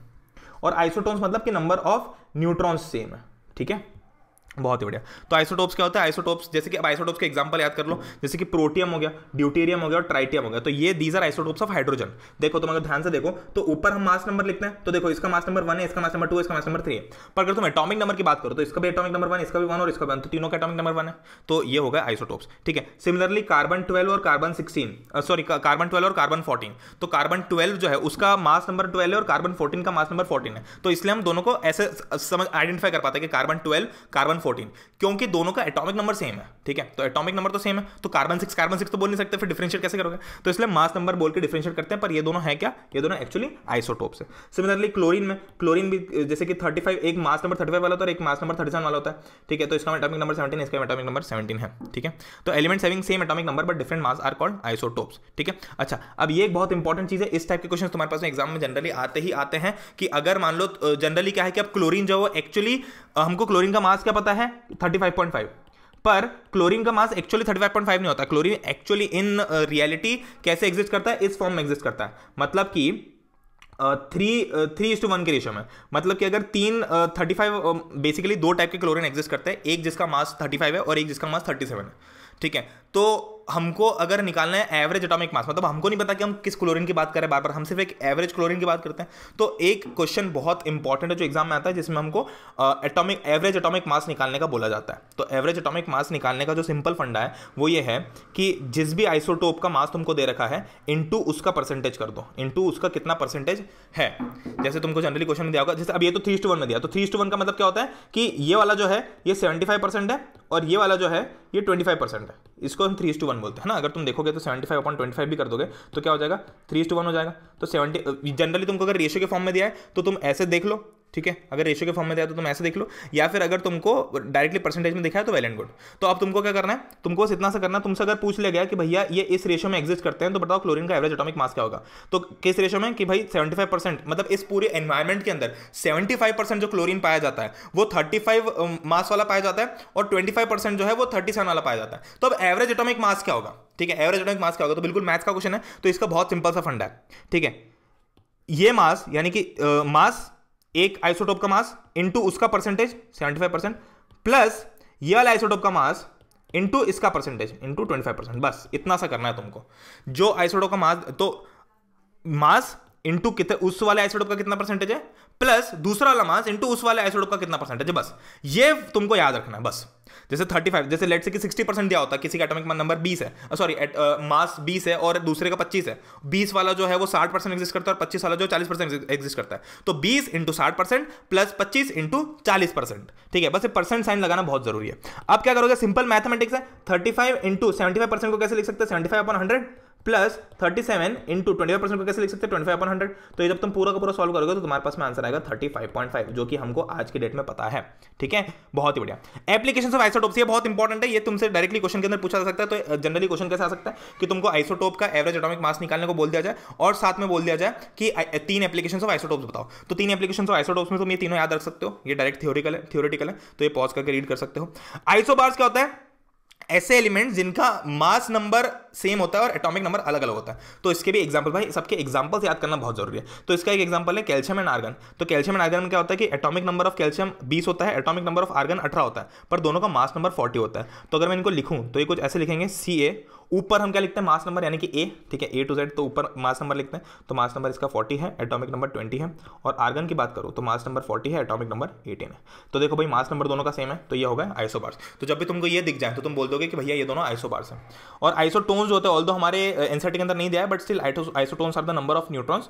और आइसोटोन्स मतलब कि नंबर ऑफ न्यूट्रॉन्स सेम है ठीक है बहुत ही बढ़िया तो आइसोटोप्स क्या होता है आइसोटोप्स जैसे कि अब आइसोटोप्स के एग्जांपल याद कर लो जैसे कि प्रोटियम हो गया ड्यूटेरियम हो गया और ट्राइटियम हो गया तो ये these are isotopes of hydrogen देखो तुम तो अगर ध्यान से देखो तो ऊपर हम मास नंबर लिखते हैं तो देखो इसका मास नंबर वन है इसका मास नंबर टू इसका मास नंबर थ्री है पर अगर तुम एटॉमिक नंबर की बात करो तो इसका भी एटॉमिक नंबर वन इसका भी वन और इसका वन तो तीनों का एटॉमिक नंबर वन है तो ये होगा आइसोटोप्स ठीक है सिमिलरली कार्बन ट्वेल्व और carbon sixteen sorry carbon twelve और कार्बन फोर्टीन तो कार्बन ट्वेल्व जो है उसका मास नंबर ट्वेल्व है और कार्बन फोर्टीन का मास नंबर फोर्टीन है तो इसलिए हम दोनों को ऐसे समझ आइडेंटिफाई कर पाते हैं कि कार्बन ट्वेल्व कार्बन फोर्टीन क्योंकि दोनों का एटॉमिक नंबर सेम है ठीक है तो एटॉमिक नंबर तो सेम है तो कार्बन सिक्स कार्बन सिक्स तो बोल नहीं सकते फिर डिफ्रेंशिएट कैसे करोगे तो इसलिए मास नंबर बोल के डिफ्रेंशिएट करते हैं पर ये दोनों है क्या ये दोनों एक्चुअली आइसोटोप्स है सिमिलरली क्लोरीन में क्लोरीन भी जैसे कि थर्टी फाइव एक मास नंबर थर्टी वाला होता है एक मास नंबर थर्टी वाला होता है ठीक है तो इसका एटॉमिक नंबर सेवेंटी इसका एटॉमिक नंबर सेवेंटी है ठीक है तो element having same atomic number but different mass are called isotopes ठीक है अच्छा अब ये एक बहुत इंपॉर्टेंट चीज है इस टाइप के क्वेश्चन तुम्हारे पास में एग्जाम में जनरली आते ही आते हैं कि अगर मान लो जनरली क्या है कि अब क्लोरीन जो है एक्चुअली हमको क्लोरीन का मास क्या पता होता है 35.5 पर क्लोरीन का मास एक्चुअली 35.5 नहीं होता क्लोरीन एक्चुअली इन रियलिटी कैसे एग्जिस्ट करता है इस फॉर्म में एग्जिस्ट करता है मतलब कि three three is to one के रेशो में मतलब कि अगर तीन थर्टी फाइव बेसिकली दो टाइप के क्लोरीन एग्जिस्ट करते हैं एक जिसका मास थर्टी फाइव है और एक जिसका मास थर्टी सेवन है ठीक है तो हमको अगर निकालना है एवरेज एटॉमिक मास मतलब हमको नहीं पता कि हम किस क्लोरीन की बात करें बार बार हम सिर्फ एक एवरेज क्लोरीन की बात करते हैं तो एक क्वेश्चन बहुत इंपॉर्टेंट है जो एग्जाम में आता है जिसमें हमको एटॉमिक एवरेज एटॉमिक मास निकालने का बोला जाता है तो एवरेज एटॉमिक मास निकालने का जो सिंपल फंडा है वो ये है कि जिस भी आइसोटोप का मास तुमको दे रखा है इंटू उसका परसेंटेज कर दो इंटू उसका कितना परसेंटेज है जैसे तुमको जनरली क्वेश्चन में दिया होगा जैसे अब ये तो थ्री टू वन में दिया तो थ्री टू वन का मतलब क्या होता है कि ये वाला जो है ये सेवेंटी फाइव परसेंट है और ये वाला जो है ये ट्वेंटी फाइव परसेंट है है इसको हम थ्री टू वन बोलते हैं ना अगर तुम देखोगे तो seventy five upon twenty five भी कर दोगे तो क्या हो जाएगा थ्री टू वन हो जाएगा तो सेवेंटी जनरली तुमको अगर रेशियो के फॉर्म में दिया है तो तुम ऐसे देख लो ठीक है अगर रेशियो के फॉर्म में दिया तो तुम ऐसे देख लो या फिर अगर तुमको डायरेक्टली परसेंटेज में दिखाया तो वेल एंड गुड तो अब तुमको क्या करना है तुमको बस इतना सा करना है तुमसे अगर पूछ लिया गया कि भैया ये इस रेशियो में एग्जिस्ट करते हैं तो बताओ क्लोरीन का एवरेज एटॉमिक मास क्या होगा तो किस रेशियो में कि भाई सेवेंटी परसेंट मतलब इस पूरे एनवायरमेंट के अंदर सेवेंटी परसेंट जो क्लोरीन पाया जाता है वो थर्टी मास वाला पाया जाता है और ट्वेंटी परसेंट जो है वो थर्टी वाला पाया जाता है तो अब एवरेज एटॉमिक मास क्या होगा ठीक है एवरेज एटॉमिक मास क्या होगा तो बिल्कुल मैथ्स का क्वेश्चन है तो इसका बहुत सिंपल सा फंड है ठीक है ये मास यानी कि मास एक आइसोटोप का मास इंटू उसका परसेंटेज 75 परसेंट प्लस ये वाला आइसोटोप का मास इंटू इसका परसेंटेज इंटू 25 परसेंट बस इतना सा करना है तुमको जो आइसोटोप का मास तो मास इंटू कितने उस वाले आइसोटोप का कितना परसेंटेज है प्लस दूसरा वाला मास इंटू उस वाले आइसोटोप का कितना परसेंटेज है बस ये तुमको याद रखना है बस जैसे 35 जैसे लेट से कि 60 परसेंट दिया होता किसी का एटॉमिक नंबर 20 है सॉरी मास 20 है और दूसरे का 25 है 20 वाला जो है वो 60 परसेंट एग्जिस्ट करता है और पच्चीस वाला जो 40 परसेंट एग्जिस्ट करता है तो 20 इंटू साठ परसेंट प्लस पच्चीस इंटू चालीस परसेंट ठीक है बस ये परसेंट साइन लगाना बहुत जरूरी है अब क्या करोगे सिंपल मैथमेटिक्स है thirty five into seventy five percent को कैसे लिख सकते हैं seventy five upon hundred plus thirty seven into twenty five percent कैसे लिख सकते हैं ट्वेंटी फाइव हंड्रेड तो ये जब तुम पूरा का पूरा सॉल्व करोगे तो तुम्हारे पास में आंसर आएगा थर्टी फाइव पॉइंट फाइव जो कि हमको आज के डेट में पता है ठीक है बहुत ही बढ़िया एप्लीकेशन ऑफ आइसोटोप्स ये बहुत इंपॉर्टेंट है ये तुमसे डायरेक्टली क्वेश्चन के अंदर पूछा जा सकता है तो जनरली क्वेश्चन uh, कैसे आ सकता है कि तुमको आइसोटोप का एवरेज एटोमिक मास निकालने को बोल दिया जाए और साथ में बोल दिया जाए कि uh, तीन एप्लीकेशन ऑफ आइसोटोप्स बताओ तो तीन एप्लीकेशन ऑफ आइसोटोप्स में तुम ये तीनों याद रख सकते हो ये डायरेक्ट थ्योरिकल है थियोरिटिकल है तो ये पॉज करके रीड कर सकते हो आइसोबार्स क्या होता है ऐसे एलिमेंट जिनका मास नंबर सेम होता है और एटॉमिक नंबर अलग अलग होता है तो इसके भी एग्जाम्पल भाई सबके एग्जाम्पल याद करना बहुत जरूरी है तो इसका एक एग्जाम्पल है कैल्शियम एंड आर्गन तो कैल्शियम एंड आर्गन में क्या होता है कि एटॉमिक नंबर ऑफ कैल्शियम बीस होता है एटॉमिक नंबर ऑफ आर्गन अठारह होता है पर दोनों का मास नंबर फोर्टी होता है तो अगर मैं इनको लिखूँ तो ये कुछ ऐसे लिखेंगे सी ए ऊपर हम क्या लिखते हैं मास नंबर यानी कि ए ठीक है ए टू जेड तो ऊपर मास नंबर लिखते हैं तो मास नंबर इसका फोर्टी है एटॉमिक नंबर ट्वेंटी है और आर्गन की बात करो तो मास नंबर फोर्टी है एटॉमिक नंबर एटीन है तो देखो भाई मास नंबर दोनों का सेम है तो ये होगा आइसोबार्स तो जब भी तुमको ये दिख जाए तो तुम बोल दोगे कि भैया ये दोनों आइसोबार्स हैं और आइसोटोन्स जो होते हैं ऑल हमारे एनसीटी के अंदर नहीं दिया है but still isotones are the number of neutrons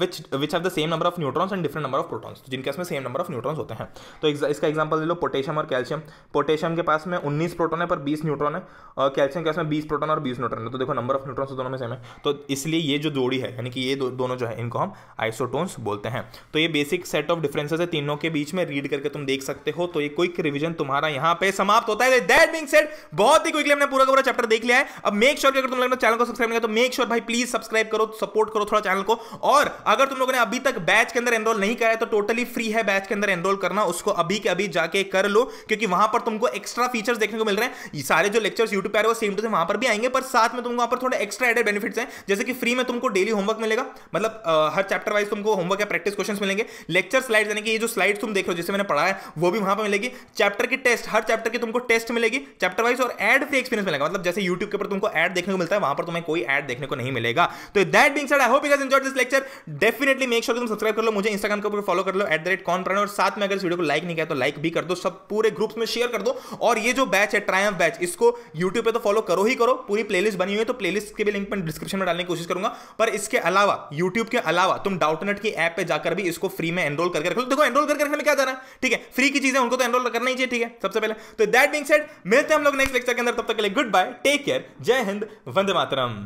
which which are the same number of neutrons and different number of protons जिनके इसमें सेम नंबर ऑफ न्यूट्रॉन्स होते हैं तो इसका एग्जाम्पल ले लो पोटेशियम और कैल्शियम पोटेशियम के पास में उन्नीस प्रोटोन है पर बीस न्यूट्रॉन है और कैल्शियम के पास में बीस प्रोटॉन और बीस न्यूट्रॉन है तो देखो नंबर ऑफ न्यूट्रॉन तो दोनों में सेम है तो इसलिए ये जो जोड़ी है यानी कि ये दो, दोनों जो है इनको हम आइसोटोन्स बोलते हैं तो ये बेसिक सेट ऑफ डिफरेंसेस है तीनों के बीच में रीड करके तुम देख सकते हो तो ये क्विक रिविजन तुम्हारा यहाँ पे समाप्त होता है दैट बीइंग सेड बहुत ही क्विकली हमने पूरा का पूरा चैप्टर देख लिया है अब मेक श्योर sure अगर तुम लोगों ने चैनल को सब्सक्राइब नहीं तो मेक श्योर भाई प्लीज सब्सक्राइब करो सपोर्ट करो थोड़ा चैनल को और अगर तुम लोगों ने अभी तक बैच के अंदर एनरोल नहीं कराया तो टोटली फ्री है बैच के अंदर एनरोल करना उसको अभी के अभी जाके कर लो क्योंकि वहां पर तुमको एक्स्ट्रा फीचर्स देखने को मिल रहे हैं सारे जो लेक्चर्स यूट्यूब पर वो सेम टू सेम वहां पर भी आएंगे पर साथ में तुमको वहाँ पर थोड़ा एक्स्ट्रा एडेड बेनिफिट्स हैं जैसे कि फ्री में तुमको डेली होमवर्क मिलेगा मतलब हर चैप्टर वाइज तुमको होमवर्क या प्रैक्टिस क्वेश्चन मिलेंगे लेक्चर स्लाइड यानी कि ये जो स्लाइड तुम देख रहे हो जैसे मैंने पढ़ा है वो भी वहां पर मिलेगी चैप्टर की टेस्ट हर चैप्टर की तुमको टेस्ट मिलेगी चैप्टर वाइज और एड फ्री एक्सपीरियंस मिलेगा मतलब जैसे यूट्यूब के ऊपर तुमको एड देखने को मिलता है वहां पर तुम्हें कोई एड देखने को नहीं मिलेगा तो that being said I hope you guys this lecture definitely make sure तुम सब्सक्राइब कर लो मुझे इंस्टाग्राम के ऊपर फॉलो कर लो एट द रेट कॉन प्रण और साथ में अगर इस वीडियो को लाइक नहीं किया तो लाइक भी कर दो सब पूरे ग्रुप्स में शेयर कर दो और ये जो बैच है ट्रायम्फ बैच इसको यूट्यूब पे तो फॉलो करो ही करो पूरी प्लेलिस्ट बनी हुई है तो प्लेलिस्ट के भी लिंक मैं डिस्क्रिप्शन में डालने की कोशिश करूंगा पर इसके अलावा यूट्यूब के अलावा तुम डाउटनेट की ऐप पे जाकर भी इसको फ्री में एनरोल करके रख लो देखो एनरोल करके रखने में क्या जाना है ठीक है फ्री की चीजें उनको तो एनरोल करना ही चाहिए ठीक है सबसे पहले तो दैट बिंग सेट मिलते हैं हम लोग नेक्स्ट लेक्चर के अंदर तब तक के लिए गुड बाय टेक केयर जय हिंद वंदे मातरम